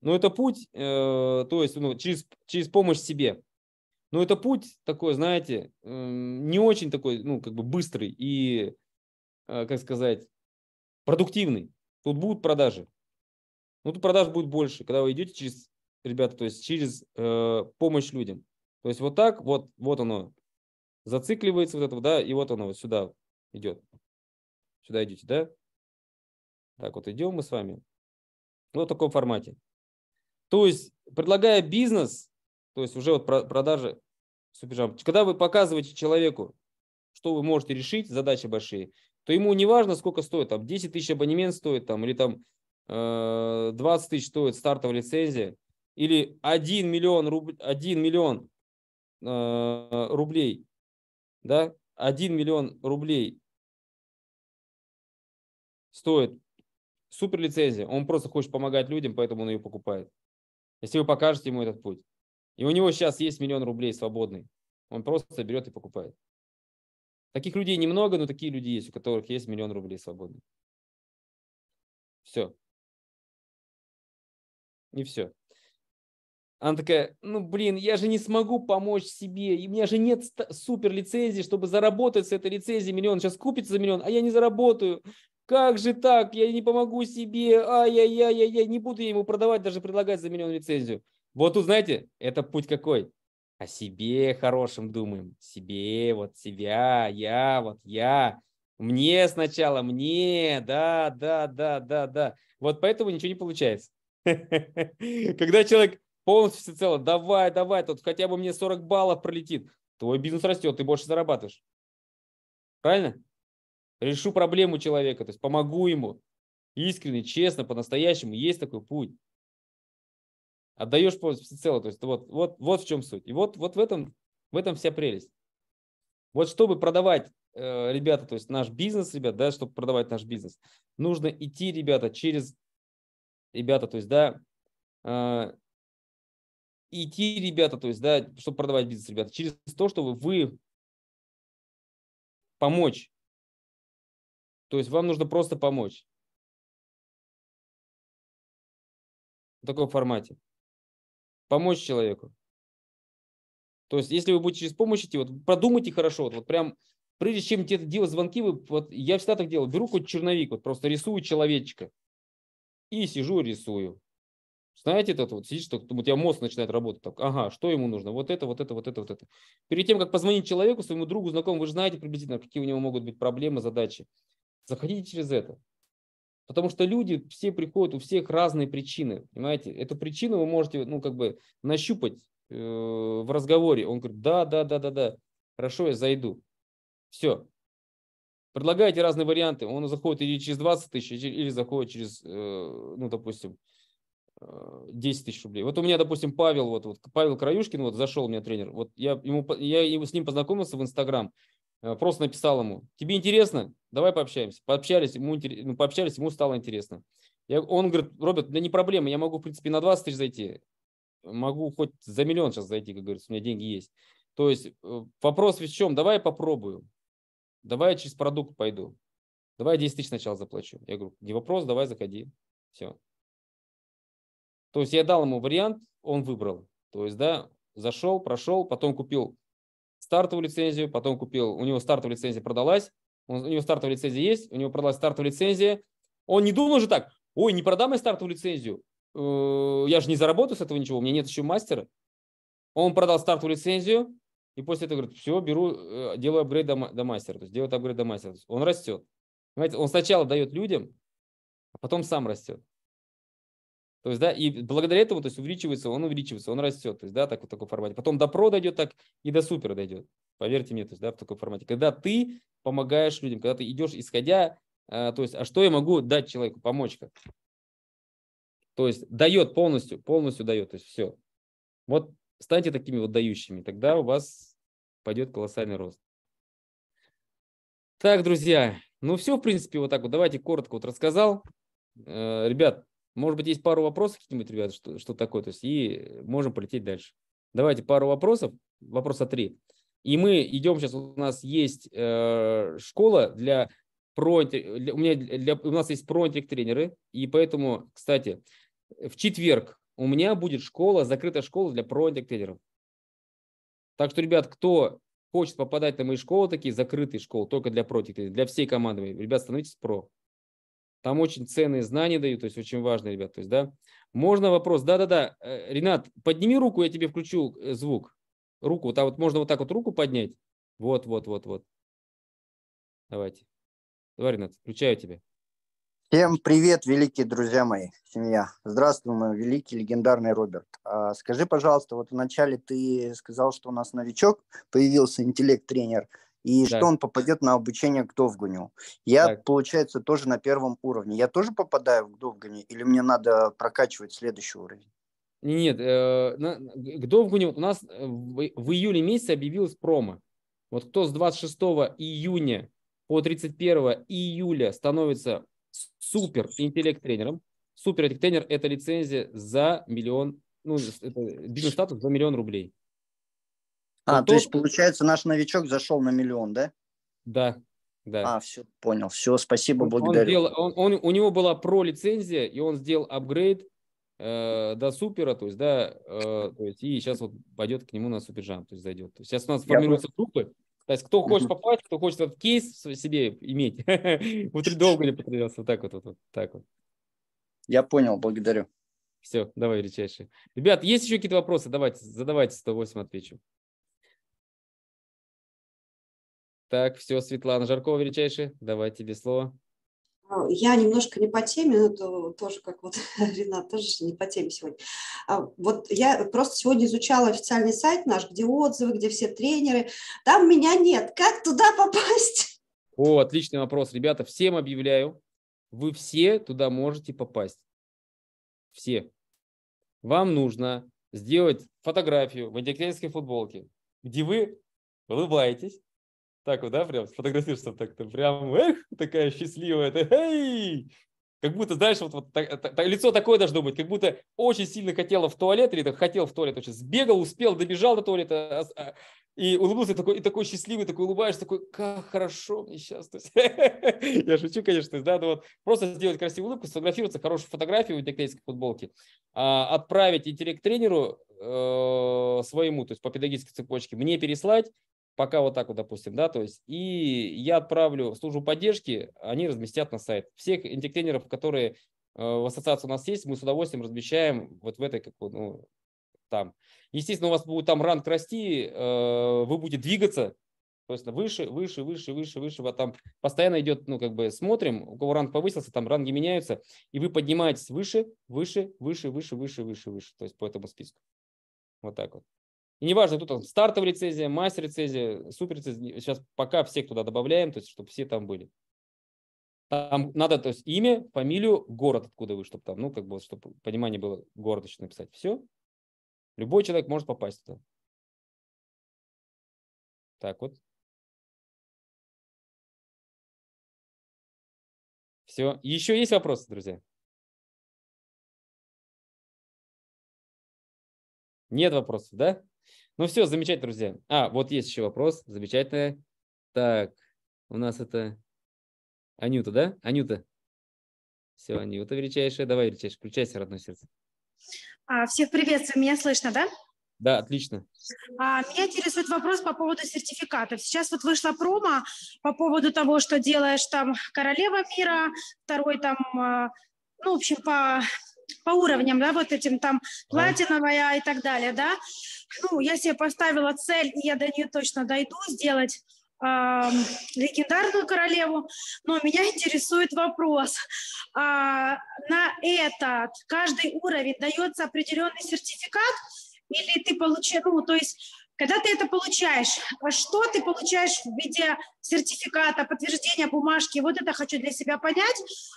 Но это путь, э, то есть ну, через, через помощь себе. Но это путь такой, знаете, не очень такой, ну, как бы быстрый и, э, как сказать, продуктивный. Тут будут продажи. Ну, тут продаж будет больше, когда вы идете через, ребята, то есть через э, помощь людям. То есть вот так, вот, вот оно зацикливается вот этого, да, и вот оно вот сюда идет. Сюда идете, да? Так вот идем мы с вами. Вот в таком формате. То есть, предлагая бизнес, то есть уже вот продажи с когда вы показываете человеку, что вы можете решить, задачи большие, то ему не важно, сколько стоит, там 10 тысяч абонемент стоит, там, или там 20 э, тысяч стоит стартовая лицензия, или 1 миллион, руб... 1 миллион э, рублей, да, 1 миллион рублей стоит супер лицензия, он просто хочет помогать людям, поэтому он ее покупает. Если вы покажете ему этот путь. И у него сейчас есть миллион рублей свободный. Он просто берет и покупает. Таких людей немного, но такие люди есть, у которых есть миллион рублей свободный. Все. И все. Она такая, ну блин, я же не смогу помочь себе, и у меня же нет супер лицензии, чтобы заработать с этой лицензией миллион. Сейчас купится за миллион, а я не заработаю. Как же так? Я не помогу себе. Ай-яй-яй-яй-яй. Не буду я ему продавать, даже предлагать за миллион лицензию. Вот тут, знаете, это путь какой? О себе хорошим думаем. Себе, вот себя, я, вот я. Мне сначала, мне, да, да, да, да, да. Вот поэтому ничего не получается. Когда человек полностью всецело, давай, давай, тут хотя бы мне 40 баллов пролетит, твой бизнес растет, ты больше зарабатываешь. Правильно? решу проблему человека, то есть помогу ему искренне, честно, по-настоящему. Есть такой путь. Отдаешь полностью всецело. То есть вот, вот, вот в чем суть. И вот, вот в, этом, в этом вся прелесть. Вот чтобы продавать, э, ребята, то есть наш бизнес, ребята, да, чтобы продавать наш бизнес, нужно идти, ребята, через, ребята, то есть, да, э, идти, ребята, то есть, да, чтобы продавать бизнес, ребята, через то, чтобы вы помочь то есть вам нужно просто помочь. В таком формате. Помочь человеку. То есть, если вы будете через помощь идти, вот продумайте хорошо, вот, вот прям, прежде чем тебе делать звонки, вы, вот я всегда так делал, беру какой-то черновик, вот просто рисую человечка. И сижу, рисую. Знаете, этот вот сидишь, что у тебя мозг начинает работать. Так, ага, что ему нужно? Вот это, вот это, вот это, вот это. Перед тем, как позвонить человеку, своему другу, знакомому, вы же знаете приблизительно, какие у него могут быть проблемы, задачи. Заходите через это. Потому что люди все приходят, у всех разные причины, понимаете? Эту причину вы можете, ну, как бы нащупать э, в разговоре. Он говорит, да, да, да, да, да, хорошо, я зайду. Все. Предлагайте разные варианты. Он заходит или через 20 тысяч, или заходит через, э, ну, допустим, 10 э, тысяч рублей. Вот у меня, допустим, Павел, вот, вот Павел Краюшкин, вот зашел у меня тренер, вот я, ему, я его, с ним познакомился в Инстаграм, Э, просто написал ему, тебе интересно? Давай пообщаемся. Пообщались, ему, ну, пообщались, ему стало интересно. Я, он говорит, Роберт, да не проблема, я могу, в принципе, на 20 тысяч зайти. Могу хоть за миллион сейчас зайти, как говорится, у меня деньги есть. То есть э, вопрос в чем? Давай я попробую. Давай я через продукт пойду. Давай 10 тысяч сначала заплачу. Я говорю, не вопрос, давай заходи. Все. То есть я дал ему вариант, он выбрал. То есть, да, зашел, прошел, потом купил стартовую лицензию, потом купил, у него стартовая лицензия продалась, он, у него стартовая лицензия есть, у него продалась стартовая лицензия. Он не думал же так, ой, не продам я стартовую лицензию, э, я же не заработаю с этого ничего, у меня нет еще мастера. Он продал стартовую лицензию, и после этого говорит, все, беру, э, делаю апгрейд до, до мастера, то есть делает апгрейд до мастера. он растет. Понимаете, он сначала дает людям, а потом сам растет. То есть, да, и благодаря этому, то есть, увеличивается, он увеличивается, он растет, то есть, да, так, в таком формате. Потом до про дойдет так и до супер дойдет, поверьте мне, то есть, да, в таком формате. Когда ты помогаешь людям, когда ты идешь, исходя, а, то есть, а что я могу дать человеку, помочь как? То есть, дает полностью, полностью дает, то есть, все. Вот станьте такими вот дающими, тогда у вас пойдет колоссальный рост. Так, друзья, ну все, в принципе, вот так вот. Давайте коротко вот рассказал. Э, ребят, может быть, есть пару вопросов какие-нибудь, ребята, что, что такое, то есть, и можем полететь дальше. Давайте пару вопросов, вопроса три. И мы идем сейчас, у нас есть э, школа для про, для, у, меня, для, у нас есть проинтеллект-тренеры, и поэтому, кстати, в четверг у меня будет школа, закрытая школа для проинтеллект-тренеров. Так что, ребят, кто хочет попадать на мои школы, такие закрытые школы, только для тренеров, для всей команды, ребят, становитесь про. Там очень ценные знания дают, то есть очень важно, ребят. То есть, да. Можно вопрос? Да-да-да, э, Ренат, подними руку, я тебе включу э, звук. Руку, вот, а вот можно вот так вот руку поднять. Вот, вот, вот, вот. Давайте. Давай, Ренат, включаю тебя. Всем привет, великие друзья мои, семья. Здравствуй, мой великий, легендарный Роберт. А, скажи, пожалуйста, вот вначале ты сказал, что у нас новичок появился интеллект-тренер и да. что он попадет на обучение к Довгуню. Я, так. получается, тоже на первом уровне. Я тоже попадаю к Довгуню или мне надо прокачивать следующий уровень? Нет, э, на, к Довгуню у нас э, в, в июле месяце объявилась промо. Вот кто с 26 июня по 31 июля становится супер интеллект тренером. Супер интеллект тренер это лицензия за миллион, ну, бизнес статус за миллион рублей. А, вот то есть, получается, наш новичок зашел на миллион, да? Да, да. А, все, понял. Все, спасибо, благодарю. Он делал, он, он, у него была про лицензия, и он сделал апгрейд э, до супера, то есть, да, э, то есть, и сейчас вот пойдет к нему на супержам, то есть зайдет. То есть сейчас у нас Я формируются бы... группы. То есть, кто хочет попасть, кто хочет этот кейс себе иметь. вот долго не потребовался. Вот так вот, вот, вот, так вот. Я понял, благодарю. Все, давай, величайший. Ребят, есть еще какие-то вопросы? Давайте, задавайте, 108 отвечу. Так, все, Светлана Жаркова, величайшая, давай тебе слово. А, я немножко не по теме, но это тоже как вот Ренат тоже не по теме сегодня. А, вот я просто сегодня изучала официальный сайт наш, где отзывы, где все тренеры. Там меня нет. Как туда попасть? О, отличный вопрос, ребята. Всем объявляю, вы все туда можете попасть. Все. Вам нужно сделать фотографию в антиклиентской футболке, где вы улыбаетесь, так вот, да, прям сфотографируешься так-то, прям, эх, такая счастливая, ты, эй! Как будто, знаешь, вот, вот так, так, лицо такое даже думать, как будто очень сильно хотела в туалет, или так, хотел в туалет, вообще сбегал, успел, добежал до туалета, а, а, и улыбнулся, и такой, и такой счастливый, такой улыбаешься, такой, как хорошо мне сейчас. я шучу, конечно, да, но ну вот просто сделать красивую улыбку, сфотографироваться, хорошую фотографию в интеллектейской футболке, а, отправить интеллект-тренеру э, своему, то есть по педагогической цепочке, мне переслать, Пока вот так вот, допустим, да, то есть, и я отправлю службу поддержки, они разместят на сайт. Всех интек которые в ассоциации у нас есть, мы с удовольствием размещаем вот в этой, как, ну, там. Естественно, у вас будет там ранг расти, вы будете двигаться, то есть выше, выше, выше, выше, выше, вот там постоянно идет, ну, как бы смотрим, у кого ранг повысился, там ранги меняются, и вы поднимаетесь выше, выше, выше, выше, выше, выше, выше, то есть по этому списку. Вот так вот. И неважно, кто там, стартовая лицензия мастер лицензия супер лицензия Сейчас пока всех туда добавляем, то есть, чтобы все там были. Там надо, то есть, имя, фамилию, город, откуда вы, чтобы там, ну, как бы, чтобы понимание было, город еще написать. Все. Любой человек может попасть туда. Так вот. Все. Еще есть вопросы, друзья? Нет вопросов, да? Ну все, замечательно, друзья. А, вот есть еще вопрос. Замечательно. Так, у нас это Анюта, да? Анюта. Все, Анюта величайшая. Давай, величайшая, включайся, родное сердце. А, всех приветствую. Меня слышно, да? Да, отлично. А, меня интересует вопрос по поводу сертификатов. Сейчас вот вышла промо по поводу того, что делаешь там королева мира, второй там, а, ну, в общем, по по уровням, да, вот этим там платиновая и так далее, да. Ну, я себе поставила цель, и я до нее точно дойду, сделать э, легендарную королеву, но меня интересует вопрос. А, на этот каждый уровень дается определенный сертификат, или ты получаешь, ну, то есть когда ты это получаешь, а что ты получаешь в виде сертификата, подтверждения бумажки, вот это хочу для себя понять.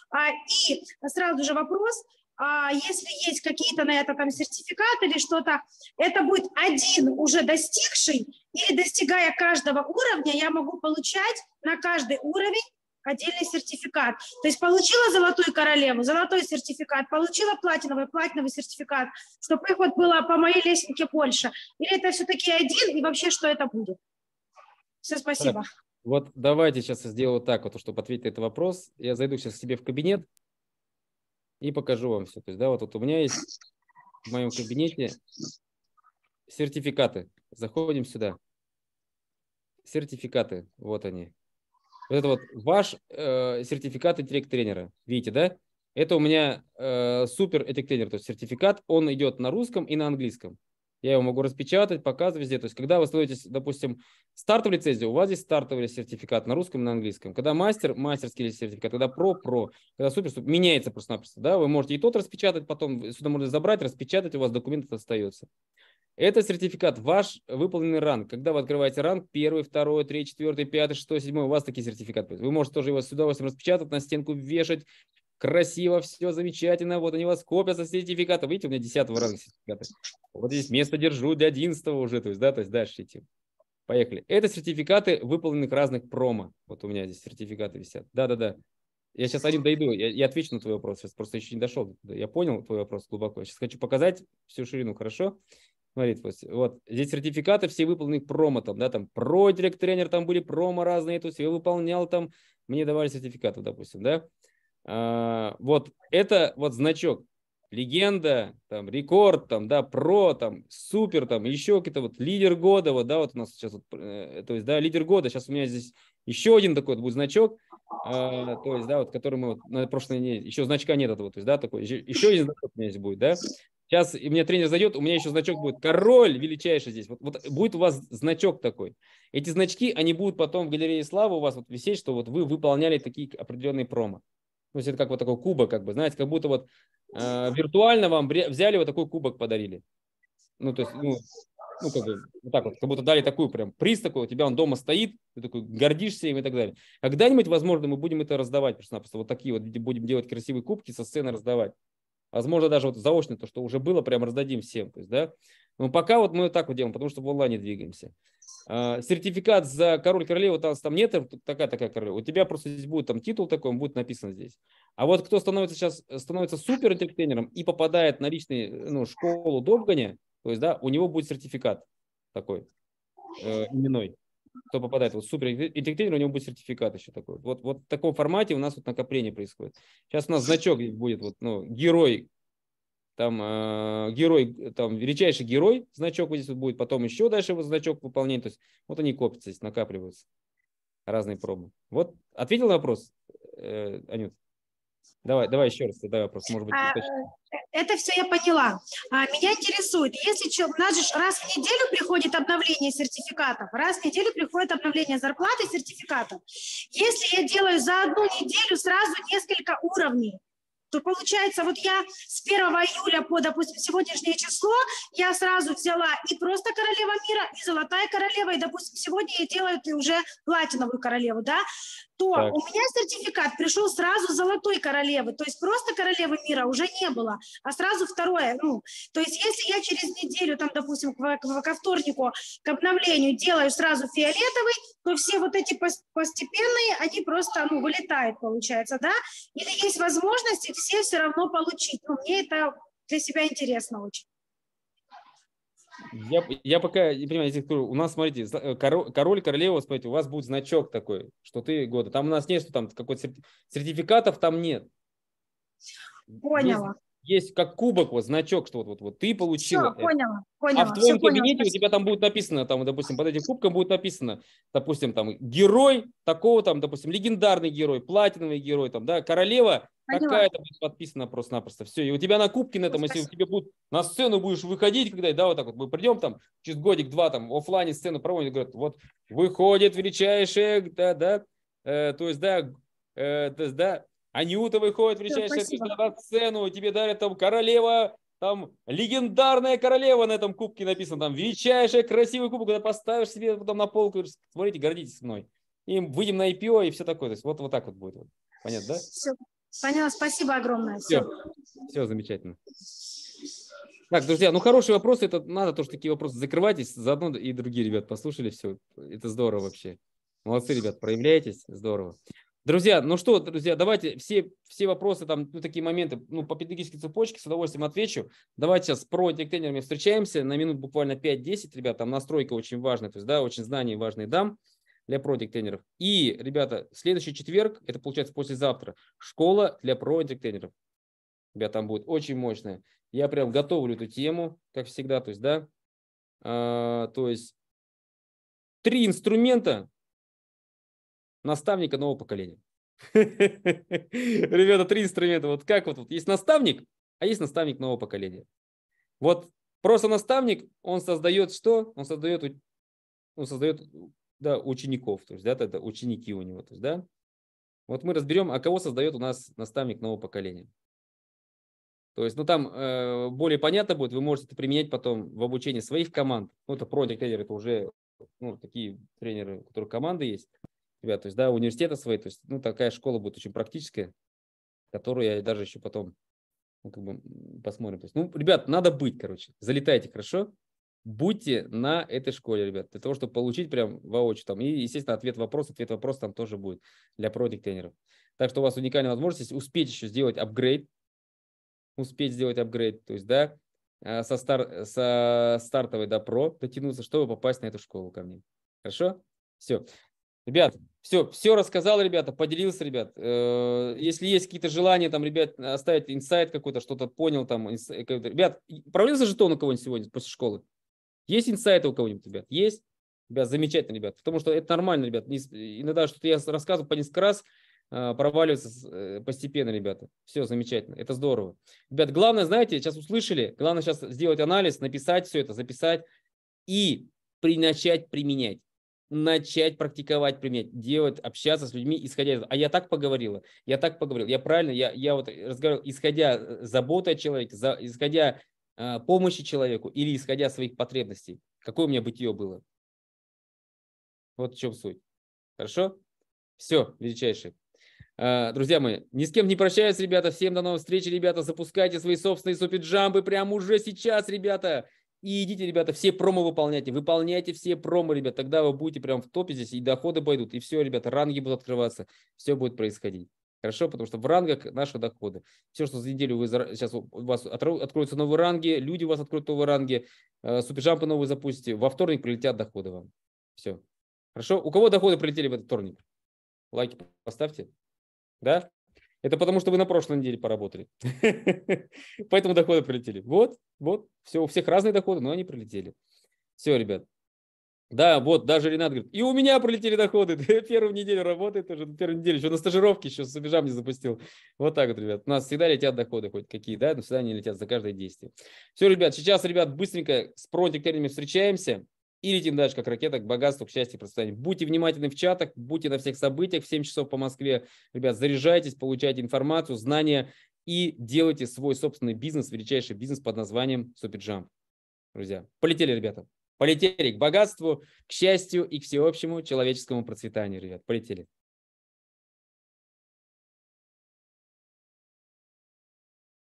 А, и сразу же вопрос, а, если есть какие-то на это там сертификаты или что-то, это будет один уже достигший, или достигая каждого уровня, я могу получать на каждый уровень отдельный сертификат. То есть получила золотую королеву, золотой сертификат, получила платиновый, платиновый сертификат, чтобы их вот было по моей лестнике больше. Или это все-таки один, и вообще что это будет? Все, спасибо. вот давайте сейчас сделаю так, вот, чтобы ответить на этот вопрос. Я зайду сейчас к себе в кабинет, и покажу вам все. То есть, да, вот, вот у меня есть в моем кабинете сертификаты. Заходим сюда. Сертификаты, вот они. Вот это вот ваш э, сертификат интеллект-тренера. Видите, да? Это у меня э, супер интеллект-тренер, то есть сертификат, он идет на русском и на английском. Я его могу распечатать, показывать везде. То есть, когда вы становитесь, допустим, стартовой лицензией, у вас здесь стартовый сертификат на русском и на английском. Когда мастер, мастерский сертификат, когда про, про, когда супер, супер меняется просто-напросто. Да? Вы можете и тот распечатать, потом сюда можно забрать, распечатать, у вас документ остается. Это сертификат, ваш выполненный ранг. Когда вы открываете ранг, первый, второй, третий, четвертый, пятый, шестой, седьмой, у вас такие сертификаты. Вы можете тоже его с удовольствием распечатать, на стенку вешать, красиво, все замечательно, вот они вас копят со сертификатов. Видите, у меня 10 раза сертификата. Вот здесь место держу для 11 уже, то есть, да, то есть дальше идти. Поехали. Это сертификаты выполненных разных промо. Вот у меня здесь сертификаты висят. Да-да-да. Я сейчас один дойду, я, я отвечу на твой вопрос, сейчас просто еще не дошел. Я понял твой вопрос глубоко. Я сейчас хочу показать всю ширину, хорошо? Смотри, вот здесь сертификаты все выполнены промо, там, да, там, про директ тренер, там были промо разные, то есть я выполнял там, мне давали сертификаты, допустим, да. А, вот это вот значок легенда, там, рекорд, там, да, про, там, супер, там, еще какие-то вот лидер года, вот, да, вот у нас сейчас, вот, э, то есть, да, лидер года, сейчас у меня здесь еще один такой вот будет значок, э, то есть, да, вот, который мы вот на прошлой неделе, еще значка нет этого, то есть, да, такой, еще, еще один значок у меня здесь будет, да, сейчас и мне тренер зайдет, у меня еще значок будет король величайший здесь, вот, вот будет у вас значок такой, эти значки, они будут потом в галерее славы у вас вот висеть, что вот вы выполняли такие определенные промо. То есть это как вот такой кубок, как бы, знаете, как будто вот э, виртуально вам взяли вот такой кубок, подарили. Ну, то есть, ну, ну, как бы, вот так вот, как будто дали такую прям приз такой, у тебя он дома стоит, ты такой гордишься им и так далее. Когда-нибудь, возможно, мы будем это раздавать просто-напросто, вот такие вот будем делать красивые кубки, со сцены раздавать. Возможно, даже вот заочно то, что уже было, прям раздадим всем, то есть, да. Но ну, пока вот мы вот так вот делаем, потому что в онлайне двигаемся. А, сертификат за король королева, нас там нет, такая-такая королева. У тебя просто здесь будет там титул такой, он будет написан здесь. А вот кто становится сейчас, становится супер интерпренером и попадает на личный, ну, школу Довгани, то есть, да, у него будет сертификат такой, э, именной. Кто попадает, вот супер интерпренер, у него будет сертификат еще такой. Вот, вот в таком формате у нас вот накопление происходит. Сейчас у нас значок будет, вот, ну, герой там э, герой, там величайший герой, значок вот здесь вот будет, потом еще дальше вот значок выполнения. То есть вот они копятся здесь, накапливаются разные пробы. Вот ответил на вопрос, э, Анют? Давай, давай еще раз задай вопрос, может быть. А, это все я поняла. А, меня интересует, если человек, у нас же раз в неделю приходит обновление сертификатов, раз в неделю приходит обновление зарплаты сертификатов. Если я делаю за одну неделю сразу несколько уровней, то получается, вот я с 1 июля по, допустим, сегодняшнее число, я сразу взяла и просто королева мира, и золотая королева, и, допустим, сегодня я делаю и уже платиновую королеву, да, то так. у меня сертификат пришел сразу золотой королевы, то есть просто королевы мира уже не было, а сразу второе, ну, то есть если я через неделю, там, допустим, к ко вторнику, к обновлению делаю сразу фиолетовый, то все вот эти постепенные, они просто, ну, вылетают, получается, да, или есть возможность все все равно получить. Но ну, мне это для себя интересно очень. Я, я пока не понимаю, я у нас, смотрите, э, король, король, королева, смотрите, у вас будет значок такой, что ты года. Там у нас нет, что там какой-то сертификатов там нет. Поняла. Есть, есть как кубок, вот значок, что вот, вот, вот ты получила. Все, поняла, поняла. А в твоем кабинете поняла, у тебя там будет написано, там, допустим, под этим кубком будет написано, допустим, там, герой такого, там, допустим, легендарный герой, платиновый герой, там, да, королева какая-то будет подписана просто-напросто. Все, и у тебя на кубке на этом, Спасибо. если тебе будут на сцену будешь выходить, когда, да, вот так вот, мы придем там, через годик-два там в офлайне сцену проводят, говорят, вот выходит величайшая, да, да, э, то есть, да, э, то есть, да, Анюта выходит, встречаешься на сцену, тебе дарят там королева, там легендарная королева на этом кубке написано, там величайшая красивый кубок, когда поставишь себе там на полку, смотрите, гордитесь мной. И выйдем на IPO и все такое. То есть вот, вот так вот будет. Понятно, да? Все. Поняла, спасибо огромное. Все. Все, замечательно. Так, друзья, ну хороший вопрос, это надо тоже такие вопросы закрывать, заодно и другие ребят послушали все, это здорово вообще. Молодцы, ребят, проявляйтесь, здорово. Друзья, ну что, друзья, давайте все, все вопросы, там, ну, такие моменты, ну, по педагогической цепочке с удовольствием отвечу. Давайте сейчас с диктейнерами встречаемся на минут буквально 5-10, ребят, там настройка очень важная, то есть, да, очень знания важные дам для про диктейнеров. И, ребята, следующий четверг, это получается послезавтра, школа для про диктейнеров, Ребят, там будет очень мощная. Я прям готовлю эту тему, как всегда, то есть, да, а, то есть, три инструмента, наставника нового поколения. Ребята, три инструмента. Вот как вот, вот есть наставник, а есть наставник нового поколения. Вот просто наставник, он создает что? Он создает, он создает да, учеников, то есть, да, это ученики у него, то есть, да. Вот мы разберем, а кого создает у нас наставник нового поколения. То есть, ну там э, более понятно будет, вы можете это применять потом в обучении своих команд. Ну, это про тренер, это уже ну, такие тренеры, у которых команды есть ребят, то есть, да, университета свои, то есть, ну, такая школа будет очень практическая, которую я даже еще потом, ну, как бы, посмотрим. То есть, ну, ребят, надо быть, короче, залетайте, хорошо? Будьте на этой школе, ребят, для того, чтобы получить прям воочию там. И, естественно, ответ вопрос, ответ вопрос там тоже будет для продикт-тренеров. Так что у вас уникальная возможность успеть еще сделать апгрейд, успеть сделать апгрейд, то есть, да, э, со, стар, со стартовой до про дотянуться, чтобы попасть на эту школу ко мне. Хорошо? Все. Ребят, все, все рассказал, ребята, поделился, ребят. Э, если есть какие-то желания, там, ребят, оставить инсайт какой-то, что-то понял, там, инсайт, э, ребят, провалился жетон у кого-нибудь сегодня после школы? Есть инсайты у кого-нибудь, ребят? Есть? Ребят, замечательно, ребят, потому что это нормально, ребят. Иногда что-то я рассказываю по несколько раз, э, проваливается постепенно, ребята. Все замечательно, это здорово. Ребят, главное, знаете, сейчас услышали, главное сейчас сделать анализ, написать все это, записать и начать применять начать практиковать, применять, делать, общаться с людьми, исходя из... А я так поговорила, я так поговорил, я правильно, я, я вот разговаривал, исходя э, заботы о человеке, за, исходя э, помощи человеку или исходя своих потребностей. Какое у меня бытие было? Вот в чем суть. Хорошо? Все, величайший. Э, друзья мои, ни с кем не прощаюсь, ребята. Всем до новых встреч, ребята. Запускайте свои собственные супиджамбы прямо уже сейчас, ребята. И идите, ребята, все промо выполняйте. Выполняйте все промо, ребят. Тогда вы будете прям в топе здесь, и доходы пойдут. И все, ребята, ранги будут открываться. Все будет происходить. Хорошо, потому что в рангах наши доходы. Все, что за неделю вы сейчас у вас откроются новые ранги, люди у вас откроют новые ранги, э, новые запустите. Во вторник прилетят доходы вам. Все. Хорошо? У кого доходы прилетели в этот вторник? Лайки поставьте. Да? Это потому, что вы на прошлой неделе поработали. Поэтому доходы прилетели. Вот, вот, все, у всех разные доходы, но они прилетели. Все, ребят. Да, вот, даже Ренат говорит, и у меня прилетели доходы, первую неделю работает уже, первую неделю, еще на стажировке, еще с бежам не запустил. Вот так вот, ребят, у нас всегда летят доходы хоть какие, да, но всегда они летят за каждое действие. Все, ребят, сейчас, ребят, быстренько с проектиками встречаемся, и летим дальше, как ракета, к богатству, к счастью, к процветанию. Будьте внимательны в чатах, будьте на всех событиях в 7 часов по Москве. Ребят, заряжайтесь, получайте информацию, знания и делайте свой собственный бизнес, величайший бизнес под названием Суперджамп. Друзья, полетели, ребята. Полетели к богатству, к счастью и к всеобщему человеческому процветанию, ребят. Полетели.